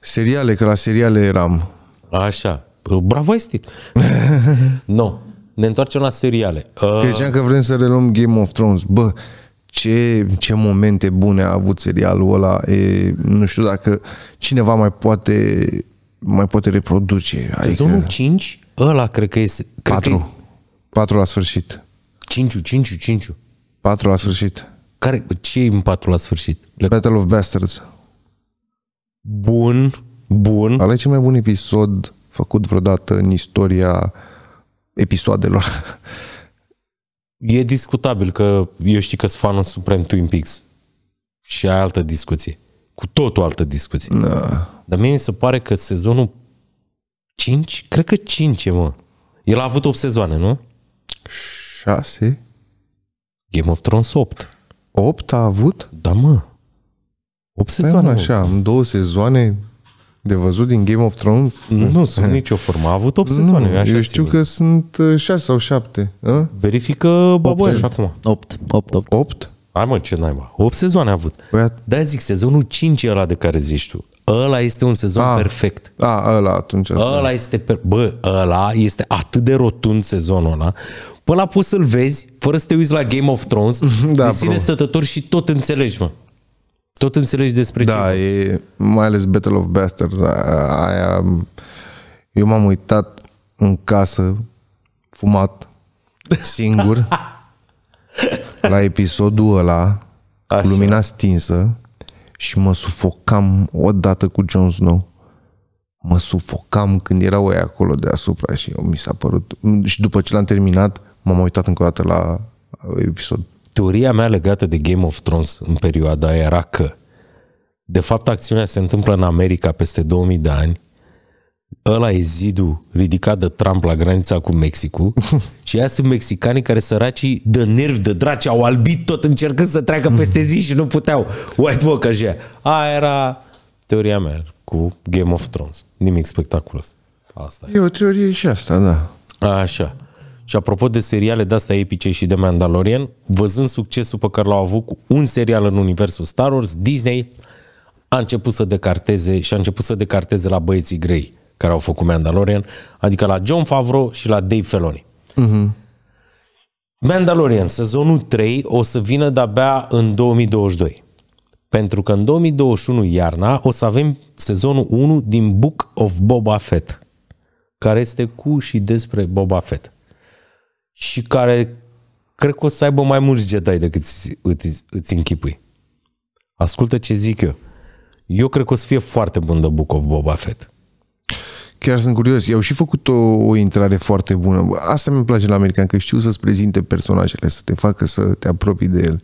Seriale, că la seriale eram. Așa. Bravo, este. nu. no. Ne întoarcem la seriale. Că uh... că vrem să reluăm Game of Thrones. Bă, ce, ce momente bune a avut serialul ăla. E, nu știu dacă cineva mai poate mai poate reproduce. Adică Sezonul adică... 5, ăla cred că este... 4. Că e... 4 la sfârșit. 5 5 5 4 la sfârșit. Care, ce e în 4 la sfârșit? Le... Battle of Bastards. Bun, bun. Ăla e cel mai bun episod făcut vreodată în istoria episoadelor e discutabil că eu știi că sunt fanul Supreme Twin Peaks și ai altă discuție. Cu totul altă discuție. Da. Dar mie mi se pare că sezonul 5, cred că 5 mă. El a avut 8 sezoane, nu? 6? Game of Thrones 8. 8 a avut? Da, mă. 8 sezoane. Stai, mă, așa, am două sezoane de văzut din Game of Thrones? Nu, sunt nicio formă. A avut 8 sezoane. Nu, așa eu știu că sunt 6 uh, sau 7. A? Verifică Baboiaș acum. 8. 8, 8. 8? Hai mă, ce naiba. 8 sezoane a avut. Păi at- da, zic, sezonul 5 e ăla de care zici tu. Ăla este un sezon a, ah. perfect. A, ăla atunci. Ăla da. este, per- bă, ăla este atât de rotund sezonul ăla. Până la poți să-l vezi, fără să te uiți la Game of Thrones, da, de sine stătător și tot înțelegi, mă. Tot înțelegi despre da, ce? Da, mai ales Battle of Bastards. Aia, eu m-am uitat în casă, fumat, singur, la episodul ăla, Așa. lumina stinsă și mă sufocam odată cu Jon Snow. Mă sufocam când erau ei acolo deasupra și mi s-a părut... Și după ce l-am terminat, m-am uitat încă o dată la episod teoria mea legată de Game of Thrones în perioada aia era că de fapt acțiunea se întâmplă în America peste 2000 de ani ăla e zidul ridicat de Trump la granița cu Mexicul și ea sunt mexicanii care săracii de nervi, de draci, au albit tot încercând să treacă peste mm. zi și nu puteau. White Walker și Aia era teoria mea cu Game of Thrones. Nimic spectaculos. Asta e. e o teorie și asta, da. Așa. Și apropo de seriale de-astea epice și de Mandalorian, văzând succesul pe care l-au avut cu un serial în universul Star Wars, Disney a început să decarteze și a început să decarteze la băieții grei care au făcut Mandalorian, adică la John Favreau și la Dave Filoni. Uh-huh. Mandalorian, sezonul 3 o să vină de-abia în 2022. Pentru că în 2021 iarna o să avem sezonul 1 din Book of Boba Fett, care este cu și despre Boba Fett și care cred că o să aibă mai mulți Jedi decât îți, îți închipui. Ascultă ce zic eu. Eu cred că o să fie foarte bun de Book of Boba Fett. Chiar sunt curios. I-au și făcut o, o intrare foarte bună. Asta mi-e place la american, că știu să-ți prezinte personajele, să te facă să te apropii de el.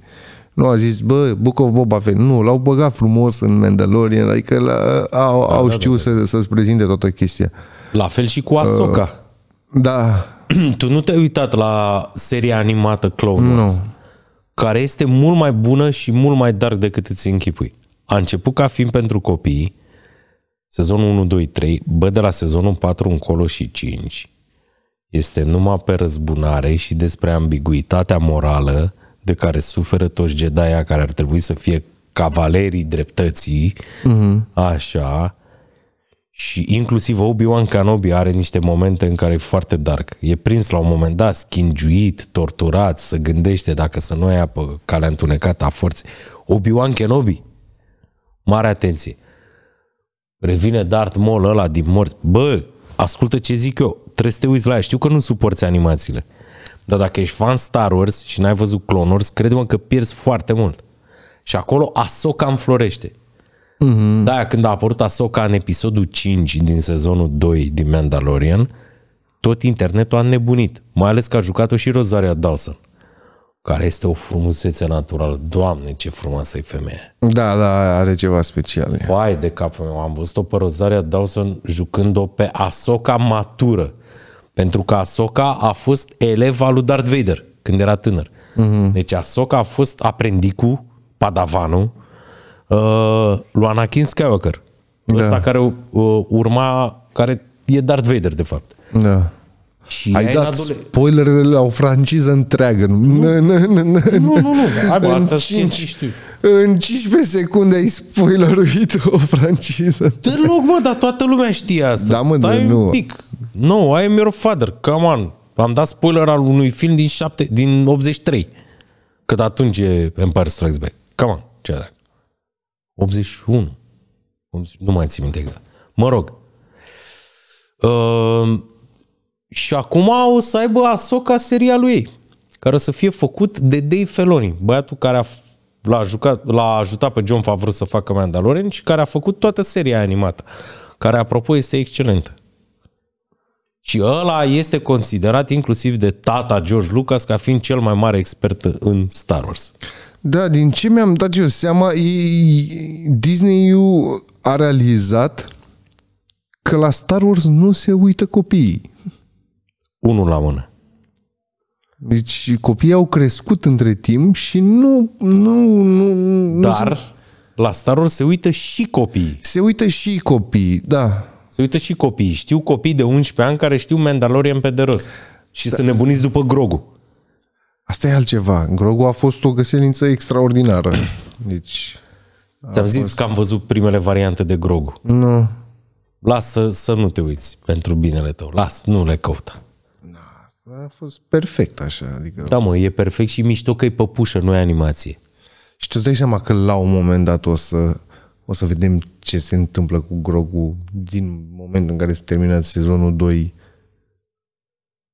Nu a zis, bă, Book of Boba Fett. Nu, l-au băgat frumos în Mandalorian, adică la, au, da, au da, da știut da, da. Să, să-ți prezinte toată chestia. La fel și cu Asoka. Uh, da, tu nu te-ai uitat la seria animată Clone Wars, nu. care este mult mai bună și mult mai dark decât îți închipui. A început ca fiind pentru copii, sezonul 1, 2, 3, bă, de la sezonul 4 încolo și 5, este numai pe răzbunare și despre ambiguitatea morală de care suferă toți Jedi care ar trebui să fie cavalerii dreptății, mm-hmm. așa, și inclusiv Obi-Wan Kenobi are niște momente în care e foarte dark. E prins la un moment dat, schingiuit, torturat, să gândește dacă să nu ia pe calea întunecată a forței. Obi-Wan Kenobi. Mare atenție. Revine Darth Maul ăla din morți. Bă, ascultă ce zic eu. Trebuie să te uiți la ea. Știu că nu suporți animațiile. Dar dacă ești fan Star Wars și n-ai văzut Clone Wars, crede-mă că pierzi foarte mult. Și acolo Ahsoka înflorește. Mm-hmm. Da, când a apărut Asoka în episodul 5 din sezonul 2 din Mandalorian, tot internetul a nebunit, mai ales că a jucat-o și Rosaria Dawson care este o frumusețe naturală. Doamne, ce frumoasă e femeia. Da, da, are ceva special. Vai de capul meu, am văzut-o pe Rosaria Dawson jucând-o pe Asoca matură. Pentru că Asoca a fost eleva lui Darth Vader când era tânăr. Mm-hmm. Deci Asoca a fost aprendicul, padavanul, Uh, Luana lui Anakin Skywalker. Da. Ăsta care uh, urma, care e Darth Vader, de fapt. Da. Și ai, dat adole... spoilerele la o franciză întreagă. Nu, nu, nu. Nu, nu, nu. Hai, bă, asta știu. În 15 secunde ai spoileruit o franciză. Te rog, mă, dar toată lumea știe asta. Da, mă, Stai nu. un pic. No, ai your father, come on. Am dat spoiler al unui film din, șapte, din 83. Cât atunci e Empire Strikes Back. Come on, ce 81. Nu mai țin minte exact. Mă rog. Uh, și acum o să aibă Asoca seria lui ei, care o să fie făcut de Dave Feloni, băiatul care a l-a, jucat, l-a ajutat pe John Favreau să facă Mandalorian și care a făcut toată seria animată, care, apropo, este excelentă. Și ăla este considerat inclusiv de tata George Lucas ca fiind cel mai mare expert în Star Wars. Da, din ce mi-am dat eu seama, Disney-ul a realizat că la Star Wars nu se uită copiii. Unul la mână. Deci copiii au crescut între timp și nu... nu, nu, nu Dar se... la Star Wars se uită și copiii. Se uită și copiii, da. Se uită și copiii. Știu copii de 11 ani care știu Mandalorian pe de rost. Și da. sunt nebuniți după grogu. Asta e altceva. Grogu a fost o găselință extraordinară. Deci... Ți-am fost... zis că am văzut primele variante de Grogu. Nu. Lasă să nu te uiți pentru binele tău. Lasă, nu le căuta. Na, a fost perfect așa. Adică... Da, mă, e perfect și mișto că e păpușă, nu e animație. Și tu îți dai seama că la un moment dat o să, o să vedem ce se întâmplă cu Grogu din momentul în care se termină sezonul 2.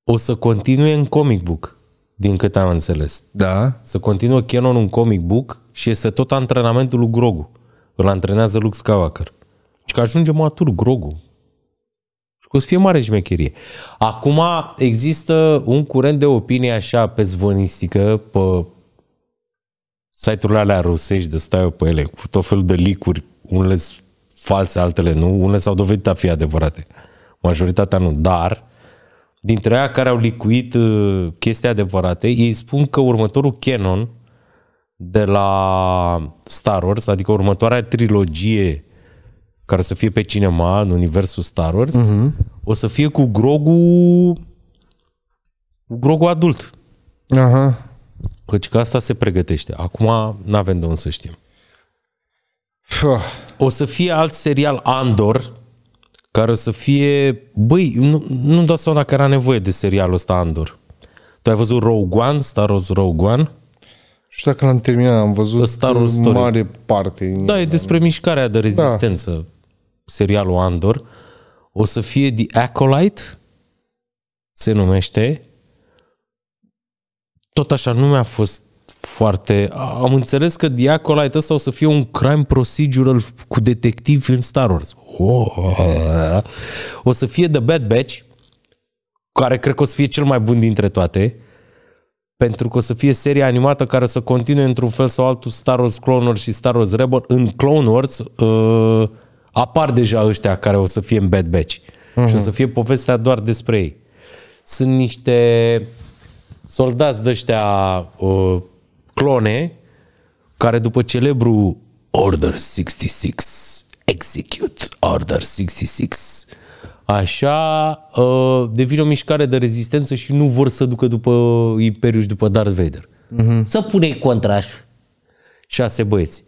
O să continue în comic book din cât am înțeles. Da. Să continuă Canon un comic book și este tot antrenamentul lui Grogu. Îl antrenează Luke Skywalker. Și că ajunge matur Grogu. Și că o să fie mare șmecherie. Acum există un curent de opinie așa pe zvonistică, pe site-urile alea rusești de stai pe ele, cu tot felul de licuri, unele false, altele nu, unele s-au dovedit a fi adevărate. Majoritatea nu, dar dintre aia care au licuit uh, chestii adevărate, ei spun că următorul canon de la Star Wars, adică următoarea trilogie care să fie pe cinema în universul Star Wars, uh-huh. o să fie cu Grogu cu Grogu adult. Aha. Uh-huh. Căci că asta se pregătește. Acum n-avem de unde să știm. Puh. O să fie alt serial Andor, care să fie... Băi, nu, nu-mi dau seama dacă era nevoie de serialul ăsta Andor. Tu ai văzut Rogue One, Star Wars Rogue One? Nu știu dacă l-am terminat, am văzut Star Wars Story. mare parte. Da, e despre mișcarea de rezistență. Da. Serialul Andor. O să fie The Acolyte, se numește. Tot așa nu mi-a fost foarte... Am înțeles că Diacolite ăsta o să fie un crime procedural cu detectiv în Star Wars. Oh. O să fie The Bad Batch, care cred că o să fie cel mai bun dintre toate, pentru că o să fie seria animată care o să continue într-un fel sau altul Star Wars Clone Wars și Star Wars Rebel. În Clone Wars uh, apar deja ăștia care o să fie în Bad Batch. Uh-huh. Și o să fie povestea doar despre ei. Sunt niște soldați de ăștia uh, clone care după celebru Order 66, Execute Order 66, așa uh, devine o mișcare de rezistență și nu vor să ducă după Imperiu și după Darth Vader. Mm-hmm. Să pune contraș. Șase băieți.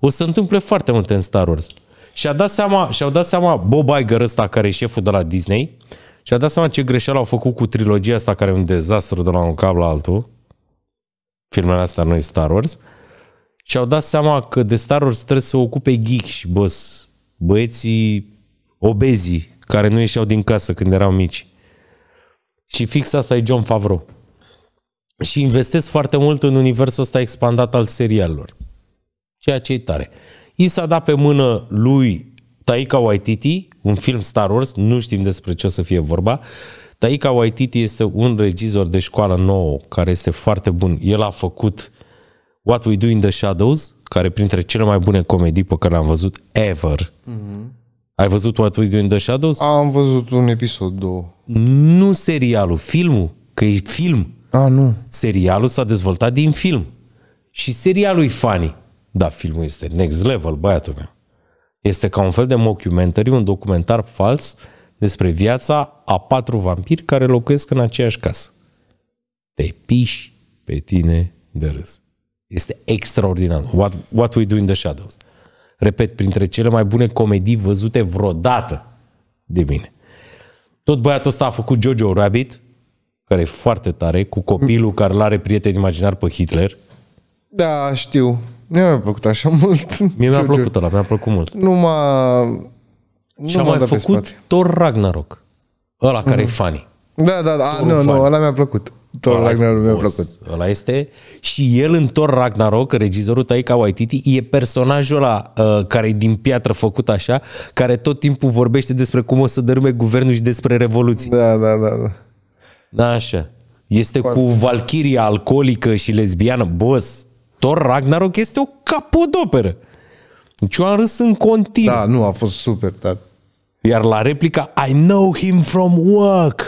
O să întâmple foarte mult în Star Wars. Și-a dat seama, și-au dat seama Bob Iger ăsta care e șeful de la Disney și-a dat seama ce greșeală au făcut cu trilogia asta care e un dezastru de la un cap la altul filmele astea noi Star Wars, și au dat seama că de Star Wars trebuie să ocupe geek și boss, băieții obezii care nu ieșeau din casă când erau mici. Și fix asta e John Favreau. Și investesc foarte mult în universul ăsta expandat al serialelor. Ceea ce e tare. I s-a dat pe mână lui Taika Waititi, un film Star Wars, nu știm despre ce o să fie vorba, Taika Waititi este un regizor de școală nouă care este foarte bun. El a făcut What We Do in the Shadows, care printre cele mai bune comedii pe care le-am văzut ever. Mm-hmm. Ai văzut What We Do in the Shadows? Am văzut un episod, două. Nu serialul, filmul, că e film. A, nu. Serialul s-a dezvoltat din film. Și serialul e funny. Da, filmul este next level, băiatul meu. Este ca un fel de mockumentary, un documentar fals, uh, despre viața a patru vampiri care locuiesc în aceeași casă. Te piși pe tine de râs. Este extraordinar. What, what We Do in the Shadows. Repet, printre cele mai bune comedii văzute vreodată de mine. Tot băiatul ăsta a făcut Jojo Rabbit, care e foarte tare, cu copilul care l-are prieten imaginar pe Hitler. Da, știu. Nu mi-a plăcut așa mult. Mie mi-a plăcut ăla, mi-a plăcut mult. Nu m-a și am mai făcut Thor Ragnarok. Ăla care mm-hmm. e mhm. funny. Da, da, da. nu, nu, ăla mi-a plăcut. Thor ăla Ragnarok mi-a plăcut. Ăla este. Și el în Thor Ragnarok, regizorul Taika Waititi, e personajul ăla uh, care e din piatră făcut așa, care tot timpul vorbește despre cum o să dărâme guvernul și despre revoluție. Da, da, da. da. da așa. Este Foarte. cu valchiria alcoolică și lesbiană. Bă, Thor Ragnarok este o capodoperă. Deci eu am râs în continuu. Da, nu, a fost super tare. Iar la replica, I know him from work.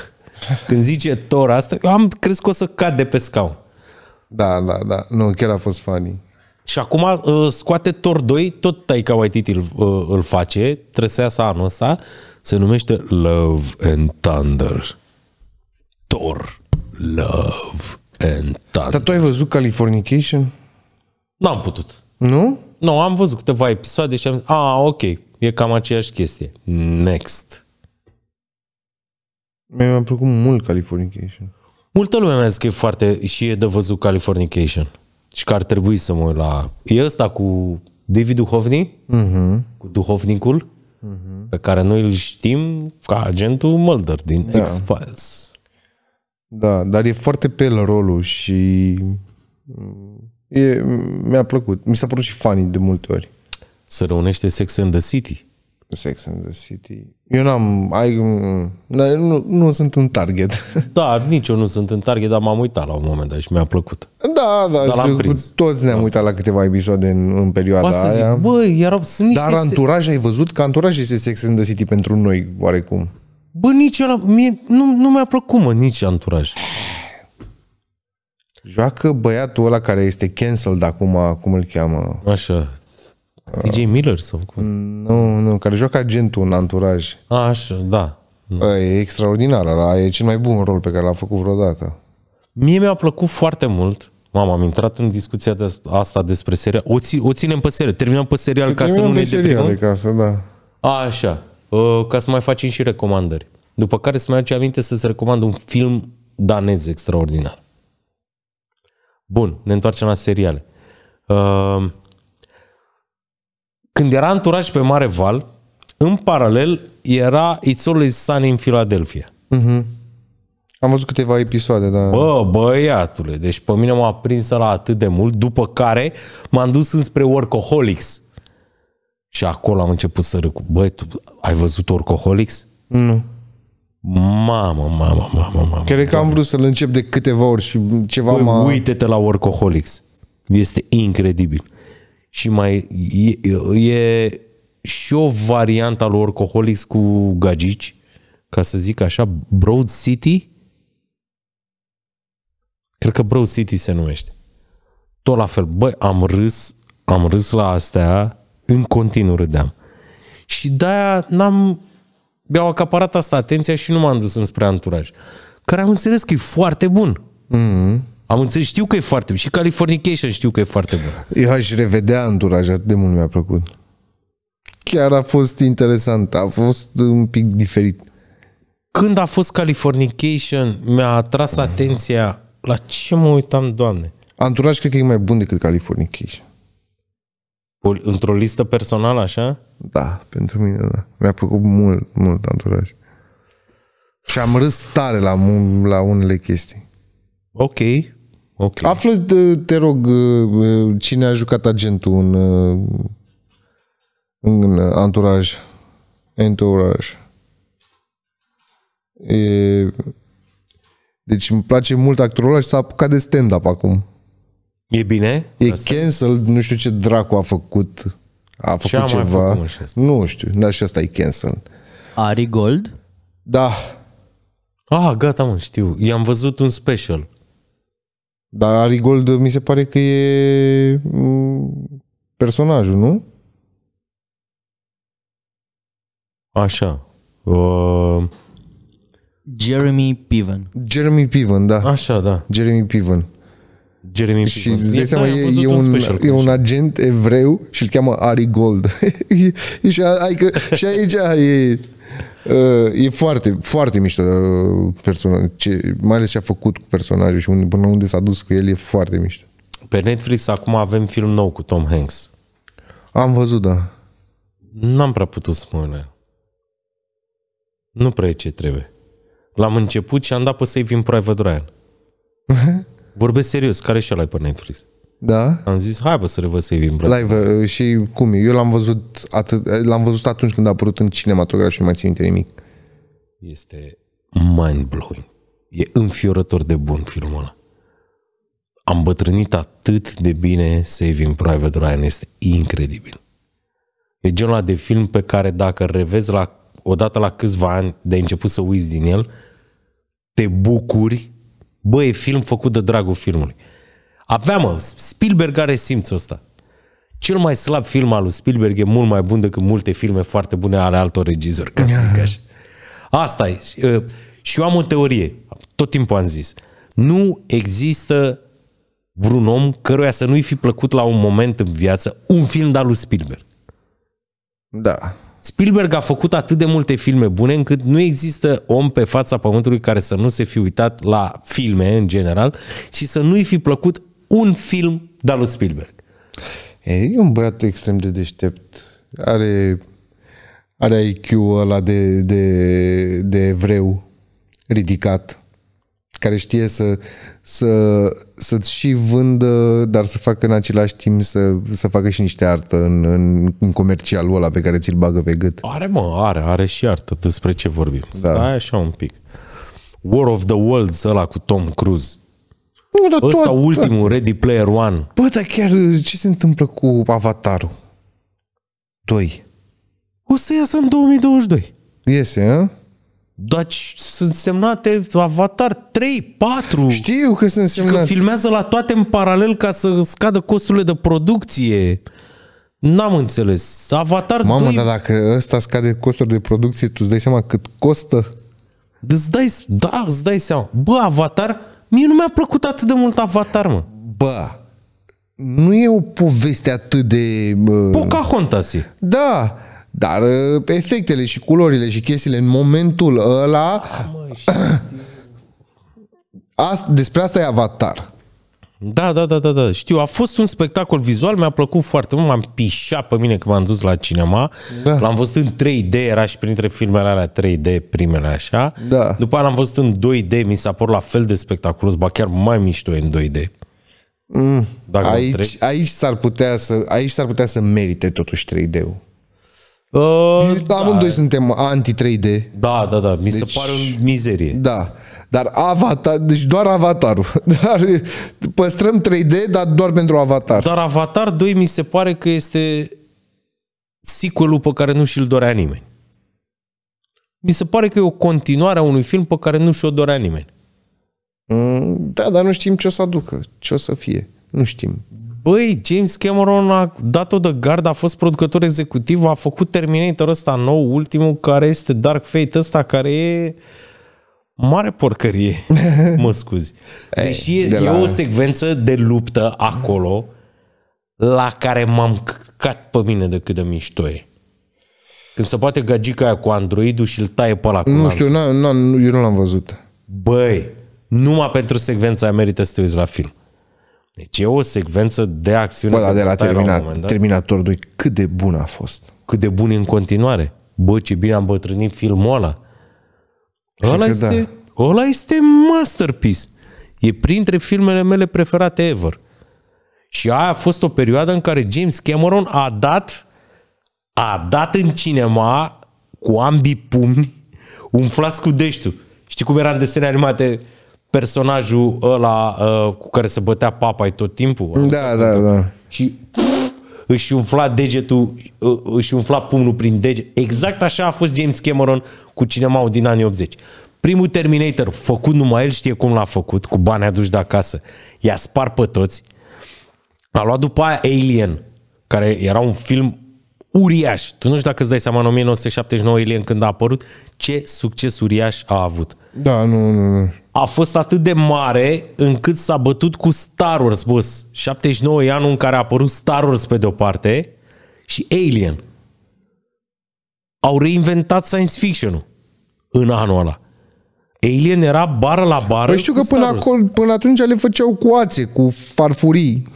Când zice Thor asta, eu am crezut că o să cad de pe scaun. Da, da, da. Nu, chiar a fost funny. Și acum uh, scoate Thor 2, tot Taika Waititi îl, uh, îl face, să anul ăsta, se numește Love and Thunder. Thor. Love and Thunder. Dar tu ai văzut Californication? N-am putut. Nu? Nu, am văzut câteva episoade și am zis, a, ok, e cam aceeași chestie. Next. Mi-a plăcut mult Californication. Multă lume mi-a zis că e foarte, și e de văzut Californication. Și că ar trebui să mă uit la... E ăsta cu David Duhovni, uh-huh. Mhm. cu Duhovnicul, uh-huh. pe care noi îl știm ca agentul Mulder din da. X-Files. Da, dar e foarte pe el rolul și mm, E, mi-a plăcut. Mi s-a părut și funny de multe ori. Se reunește Sex and the City. Sex and the City. Eu n-am... Ai, nu, nu sunt un target. Da, nici eu nu sunt în target, dar m-am uitat la un moment dat și mi-a plăcut. Da, da, dar l-am prins. toți ne-am uitat la câteva episoade în, în perioada Ba să aia. Zic, bă, erau, sunt niște... Dar anturaj se... ai văzut? Că anturaj este Sex and the City pentru noi, oarecum. Bă, nici eu, Mie, nu, nu mi-a plăcut, mă, nici anturaj. Joacă băiatul ăla care este canceled acum, cum îl cheamă? Așa. Uh, DJ Miller sau cum? Nu, nu, care joacă agentul în anturaj. Așa, da. E extraordinar, ăla e cel mai bun rol pe care l-a făcut vreodată. Mie mi-a plăcut foarte mult. Mamă, am intrat în discuția de asta despre serial. O, ți, o ținem pe serial. Terminăm pe serial ca să nu ne deprimăm. De casă, da. A, așa. Uh, ca să mai facem și recomandări. După care să mai aduce aminte să-ți recomand un film danez extraordinar. Bun, ne întoarcem la seriale. Uh, când era anturaj pe Mare Val, în paralel era It's Always Sunny în Philadelphia. Uh-huh. Am văzut câteva episoade, dar... Bă, băiatule, deci pe mine m-a prins la atât de mult, după care m-am dus înspre Workaholics. Și acolo am început să râc. Băi, tu ai văzut Workaholics? Nu. Mamă, mamă, mamă, mamă. Cred că am vrut să-l încep de câteva ori și ceva păi, mă... Uite-te la Workaholics. Este incredibil. Și mai e, e și o variantă al Workaholics cu gagici, ca să zic așa, Broad City. Cred că Broad City se numește. Tot la fel. Băi, am râs, am râs la astea, în continuu râdeam. Și de-aia n-am mi-au acaparat asta atenția și nu m-am dus înspre anturaj. Care am înțeles că e foarte bun. Mm-hmm. Am înțeles, știu că e foarte bun. Și Californication știu că e foarte bun. Eu aș revedea anturaj, atât de mult mi-a plăcut. Chiar a fost interesant, a fost un pic diferit. Când a fost Californication, mi-a atras atenția la ce mă uitam, Doamne. Anturaj cred că e mai bun decât Californication. Într-o listă personală, așa? Da, pentru mine, da. Mi-a plăcut mult, mult anturaj. Și am râs tare la, la unele chestii. Ok. okay. Află, te rog, uh, uh, cine a jucat agentul uh, în, în anturaj. Anturaj. E... Deci îmi place mult actorul ăla și s-a apucat de stand-up acum. E bine? E asta? canceled, nu știu ce dracu a făcut. A făcut ce ceva. Făcut, nu știu, dar și asta e canceled. Ari Gold? Da. Ah, gata, mă, știu. I-am văzut un special. Dar Ari Gold mi se pare că e mm, personajul, nu? Așa. Uh... Jeremy Piven. Jeremy Piven, da. Așa, da. Jeremy Piven. Jeremy Și îți seama, e, e, un, un e un agent evreu și îl cheamă Ari Gold. e, și, a, că și aici e... Uh, e foarte, foarte mișto uh, personal. Ce, mai ales ce a făcut cu personajul și unde, până unde s-a dus cu el e foarte mișto. Pe Netflix acum avem film nou cu Tom Hanks. Am văzut, da. N-am prea putut spune. Nu prea e ce trebuie. L-am început și am dat pe Saving Private Ryan. Vorbesc serios, care și ăla pe Netflix? Da? Am zis, hai bă să revăd Saving Brother. Live, uh, și cum e? Eu l-am văzut, atât, eh, l-am văzut atunci când a apărut în cinematograf și nu mai țin minte nimic. Este mind-blowing. E înfiorător de bun filmul ăla. Am bătrânit atât de bine Saving Private Ryan. Este incredibil. E genul ăla de film pe care dacă revezi la, odată la câțiva ani de început să uiți din el, te bucuri Bă, e film făcut de dragul filmului. Avea, mă, Spielberg are simțul ăsta. Cel mai slab film al lui Spielberg e mult mai bun decât multe filme foarte bune ale altor regizori, ca să zic așa. Asta e. Uh, și eu am o teorie, tot timpul am zis. Nu există vreun om căruia să nu-i fi plăcut la un moment în viață un film de al lui Spielberg. Da. Spielberg a făcut atât de multe filme bune încât nu există om pe fața pământului care să nu se fi uitat la filme în general și să nu-i fi plăcut un film de lui Spielberg. E un băiat extrem de deștept. Are, are IQ-ul ăla de, de, de evreu ridicat care știe să, să, să-ți și vândă, dar să facă în același timp să, să facă și niște artă în, în, în comercialul ăla pe care ți-l bagă pe gât. Are, mă, are, are și artă. Despre ce vorbim? Da. Stai așa un pic. War of the Worlds ăla cu Tom Cruise. Nu, dar Ăsta tot, ultimul, bă. Ready Player One. Bă, dar chiar ce se întâmplă cu Avatarul? 2. O să iasă în 2022. Iese, a? Deci sunt semnate Avatar 3, 4. Știu că sunt semnate. Că filmează la toate în paralel ca să scadă costurile de producție. N-am înțeles. Avatar Mamă, 2... dar dacă ăsta scade costuri de producție, tu îți dai seama cât costă? Îți dai, da, îți dai seama. Bă, Avatar, mie nu mi-a plăcut atât de mult Avatar, mă. Bă, nu e o poveste atât de... Bă... Pocahontas e. Da, dar uh, efectele și culorile și chestiile în momentul ăla... Ah, mă, despre asta e Avatar. Da, da, da, da, da. Știu, a fost un spectacol vizual, mi-a plăcut foarte mult, m-am pișat pe mine când m-am dus la cinema. Da. L-am văzut în 3D, era și printre filmele alea 3D, primele așa. Da. După aia l-am văzut în 2D, mi s-a părut la fel de spectaculos, ba chiar mai mișto în 2D. Mm. Dacă aici, aici s-ar putea să, aici s-ar putea să merite totuși 3D-ul. Uh, da, amândoi suntem anti-3D. Da, da, da. Mi deci, se pare o mizerie. Da. Dar avatar, deci doar avatarul. Dar păstrăm 3D, dar doar pentru avatar. Dar avatar 2 mi se pare că este sequelul pe care nu și-l dorea nimeni. Mi se pare că e o continuare a unui film pe care nu și-o dorea nimeni. Mm, da, dar nu știm ce o să aducă, ce o să fie. Nu știm. Băi, James Cameron a dat-o de gard, a fost producător executiv, a făcut Terminator ăsta nou, ultimul, care este Dark Fate ăsta, care e mare porcărie, mă scuzi. Deși e, de e la... o secvență de luptă acolo la care m-am căcat pe mine de cât de mișto e. Când se poate gagica aia cu androidul și îl taie pe ăla Nu știu, na, na, eu nu l-am văzut. Băi, numai pentru secvența aia merită să te uiți la film. Deci e o secvență de acțiune. Bă, dar de la terminat, la Terminator 2, cât de bun a fost. Cât de bun e în continuare. Bă, ce bine am bătrânit filmul ăla. ăla da. este, da. ăla este masterpiece. E printre filmele mele preferate ever. Și aia a fost o perioadă în care James Cameron a dat a dat în cinema cu ambii pumni un flasc cu deștiu. Știi cum era în desene animate personajul ăla uh, cu care se bătea papai tot timpul. Da, da, da. Și își umfla degetul, își umfla pumnul prin deget. Exact așa a fost James Cameron cu cinema din anii 80. Primul Terminator, făcut numai el știe cum l-a făcut, cu bani aduși de acasă. I-a spart pe toți. A luat după aia Alien, care era un film uriaș. Tu nu știu dacă îți dai seama în 1979 Alien când a apărut, ce succes uriaș a avut. Da, nu, nu, nu a fost atât de mare încât s-a bătut cu Star Wars, bus. 79 e anul în care a apărut Star Wars pe de-o parte și Alien. Au reinventat science fiction-ul în anul ăla. Alien era bară la bară păi știu că până, acolo, până atunci le făceau cu ațe, cu farfurii.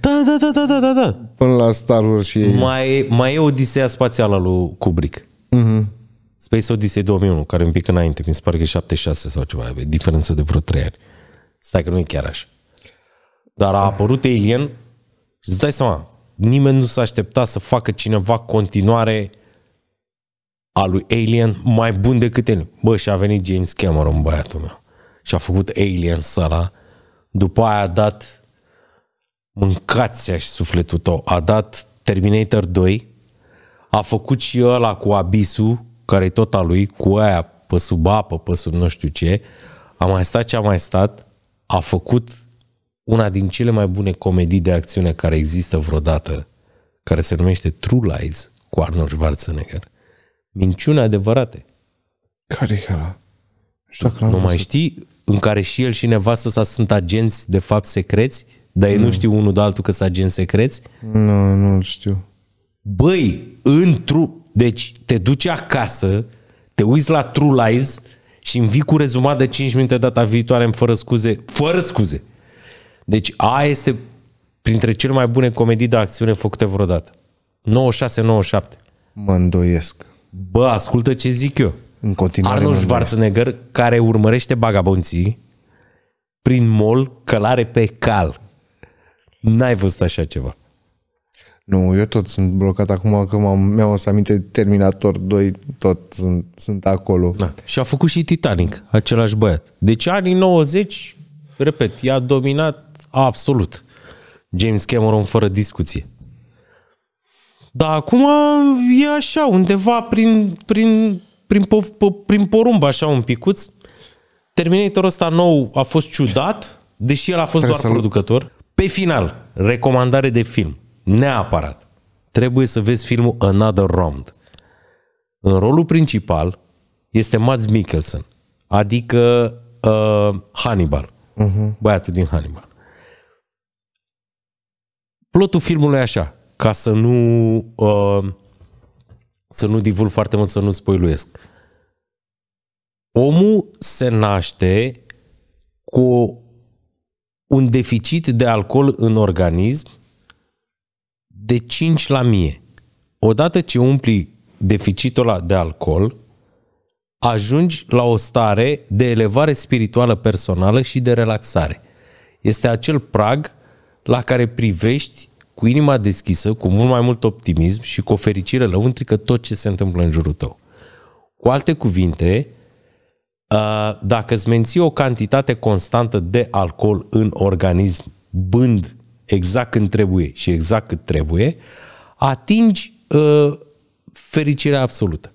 Da, da, da, da, da, da. da. Până la Star Wars și Mai, mai e Odiseea spațială lui Kubrick. Mhm. Uh-huh Space Odyssey 2001, care e un pic înainte, mi se pare că e 76 sau ceva, e diferență de vreo 3 ani. Stai că nu e chiar așa. Dar a apărut Alien și îți dai seama, nimeni nu s-a aștepta să facă cineva continuare a lui Alien mai bun decât el. Bă, și a venit James Cameron, băiatul meu. Și a făcut Alien sala. După aia a dat mâncația și sufletul tău. A dat Terminator 2. A făcut și ăla cu Abisul, care e tot a lui, cu aia pe sub apă, pe sub nu știu ce, a mai stat ce a mai stat, a făcut una din cele mai bune comedii de acțiune care există vreodată, care se numește True Lies cu Arnold Schwarzenegger. Minciune adevărate. Care e ăla? Nu, nu mai știi? În care și el și nevastă sa sunt agenți de fapt secreți, dar ei nu, nu mm. știu unul de altul că sunt agenți secreți? Nu, nu știu. Băi, într deci te duci acasă, te uiți la True Lies și îmi vii cu rezumat de 5 minute data viitoare în fără scuze, fără scuze. Deci A este printre cele mai bune comedii de acțiune făcute vreodată. 96-97. Mă îndoiesc. Bă, ascultă ce zic eu. În continuare Arnold Schwarzenegger, care urmărește bagabonții prin mol călare pe cal. N-ai văzut așa ceva. Nu, eu tot sunt blocat acum că m-am, mi-am o să aminte Terminator 2, tot sunt, sunt acolo. Da. Și a făcut și Titanic, același băiat. Deci anii 90, repet, i-a dominat absolut. James Cameron fără discuție. Dar acum e așa, undeva prin, prin, prin, po- prin porumb, așa un picuț. Terminatorul ăsta nou a fost ciudat, deși el a fost Trebuie doar producător. Pe final, recomandare de film. Neapărat. Trebuie să vezi filmul Another Round. În rolul principal este Mads Mikkelsen, adică uh, Hannibal, uh-huh. băiatul din Hannibal. Plotul filmului e așa, ca să nu uh, să nu divulg foarte mult, să nu spoiluiesc. Omul se naște cu un deficit de alcool în organism de 5 la mie. Odată ce umpli deficitul ăla de alcool, ajungi la o stare de elevare spirituală personală și de relaxare. Este acel prag la care privești cu inima deschisă, cu mult mai mult optimism și cu o fericire lăuntrică tot ce se întâmplă în jurul tău. Cu alte cuvinte, dacă îți menții o cantitate constantă de alcool în organism, bând exact când trebuie și exact cât trebuie, atingi uh, fericirea absolută.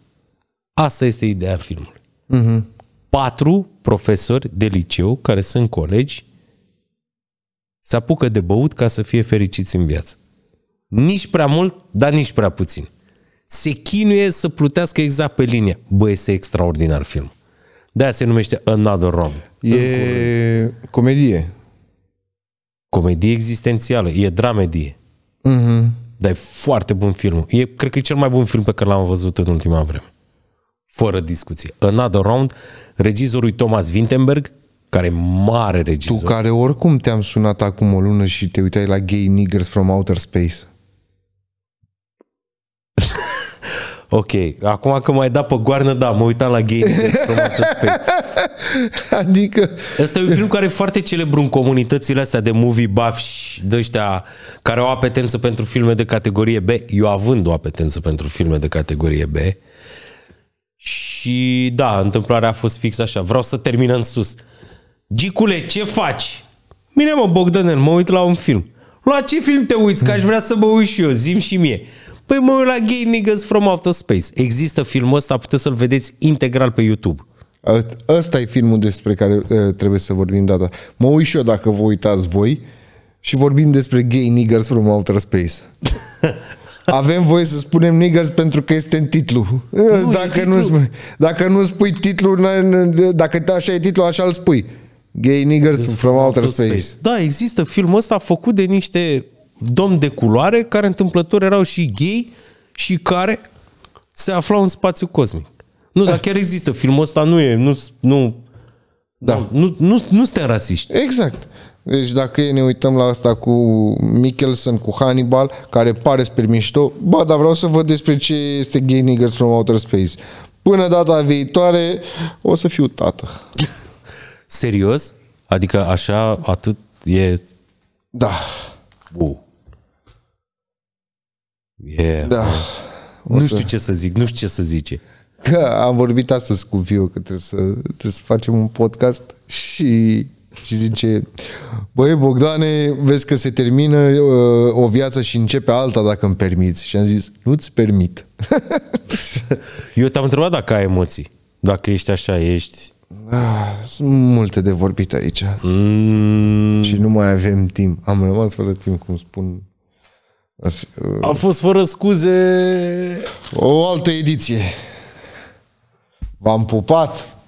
Asta este ideea filmului. Uh-huh. Patru profesori de liceu, care sunt colegi, se apucă de băut ca să fie fericiți în viață. Nici prea mult, dar nici prea puțin. Se chinuie să plutească exact pe linie. Bă, este extraordinar film. De aia se numește Another Round. E comedie comedie existențială, e dramedie. Mm-hmm. Dar e foarte bun film. E, cred că e cel mai bun film pe care l-am văzut în ultima vreme. Fără discuție. Another Round, regizorul Thomas Vinterberg, care e mare regizor. Tu care oricum te-am sunat acum o lună și te uitai la Gay Niggers from Outer Space. Ok, acum că mai da pe goarnă, da, mă uitam la Gay deci Adică... Ăsta e un film care e foarte celebru în comunitățile astea de movie buffs de ăștia care au apetență pentru filme de categorie B. Eu având o apetență pentru filme de categorie B. Și da, întâmplarea a fost fix așa. Vreau să termin în sus. Gicule, ce faci? Mine mă, Bogdanel, mă uit la un film. La ce film te uiți? Că aș vrea să mă uit și eu, zim și mie. Păi mă la Gay Niggas from Outer Space. Există filmul ăsta, puteți să-l vedeți integral pe YouTube. A, ăsta e filmul despre care uh, trebuie să vorbim data. Mă uit și eu dacă vă uitați voi și vorbim despre Gay Niggers from Outer Space. Avem voie să spunem niggers pentru că este în titlu. Nu, dacă, titlu. Nu, spui, dacă nu spui titlul, dacă așa e titlul, așa îl spui. Gay niggers from, from outer space. space. Da, există filmul ăsta făcut de niște domn de culoare care întâmplător erau și gay și care se aflau în spațiu cosmic. Nu, dar chiar există. Filmul ăsta nu e, nu, nu, da. nu, nu, nu, nu suntem rasiști. Exact. Deci dacă ne uităm la asta cu Michelson, cu Hannibal, care pare spre mișto, ba, dar vreau să văd despre ce este Gay Niggers from Outer Space. Până data viitoare, o să fiu tată. Serios? Adică așa, atât e... Da. Uh. Yeah, da. Nu să... știu ce să zic, nu știu ce să zice. Că am vorbit astăzi cu Viu că trebuie să, trebuie să facem un podcast și, și zice Băi Bogdane, vezi că se termină uh, o viață și începe alta dacă îmi permiți. Și am zis, nu-ți permit. Eu te-am întrebat dacă ai emoții, dacă ești așa, ești... Ah, sunt multe de vorbit aici mm. și nu mai avem timp. Am rămas fără timp, cum spun a uh, fost fără scuze... O altă ediție. V-am pupat!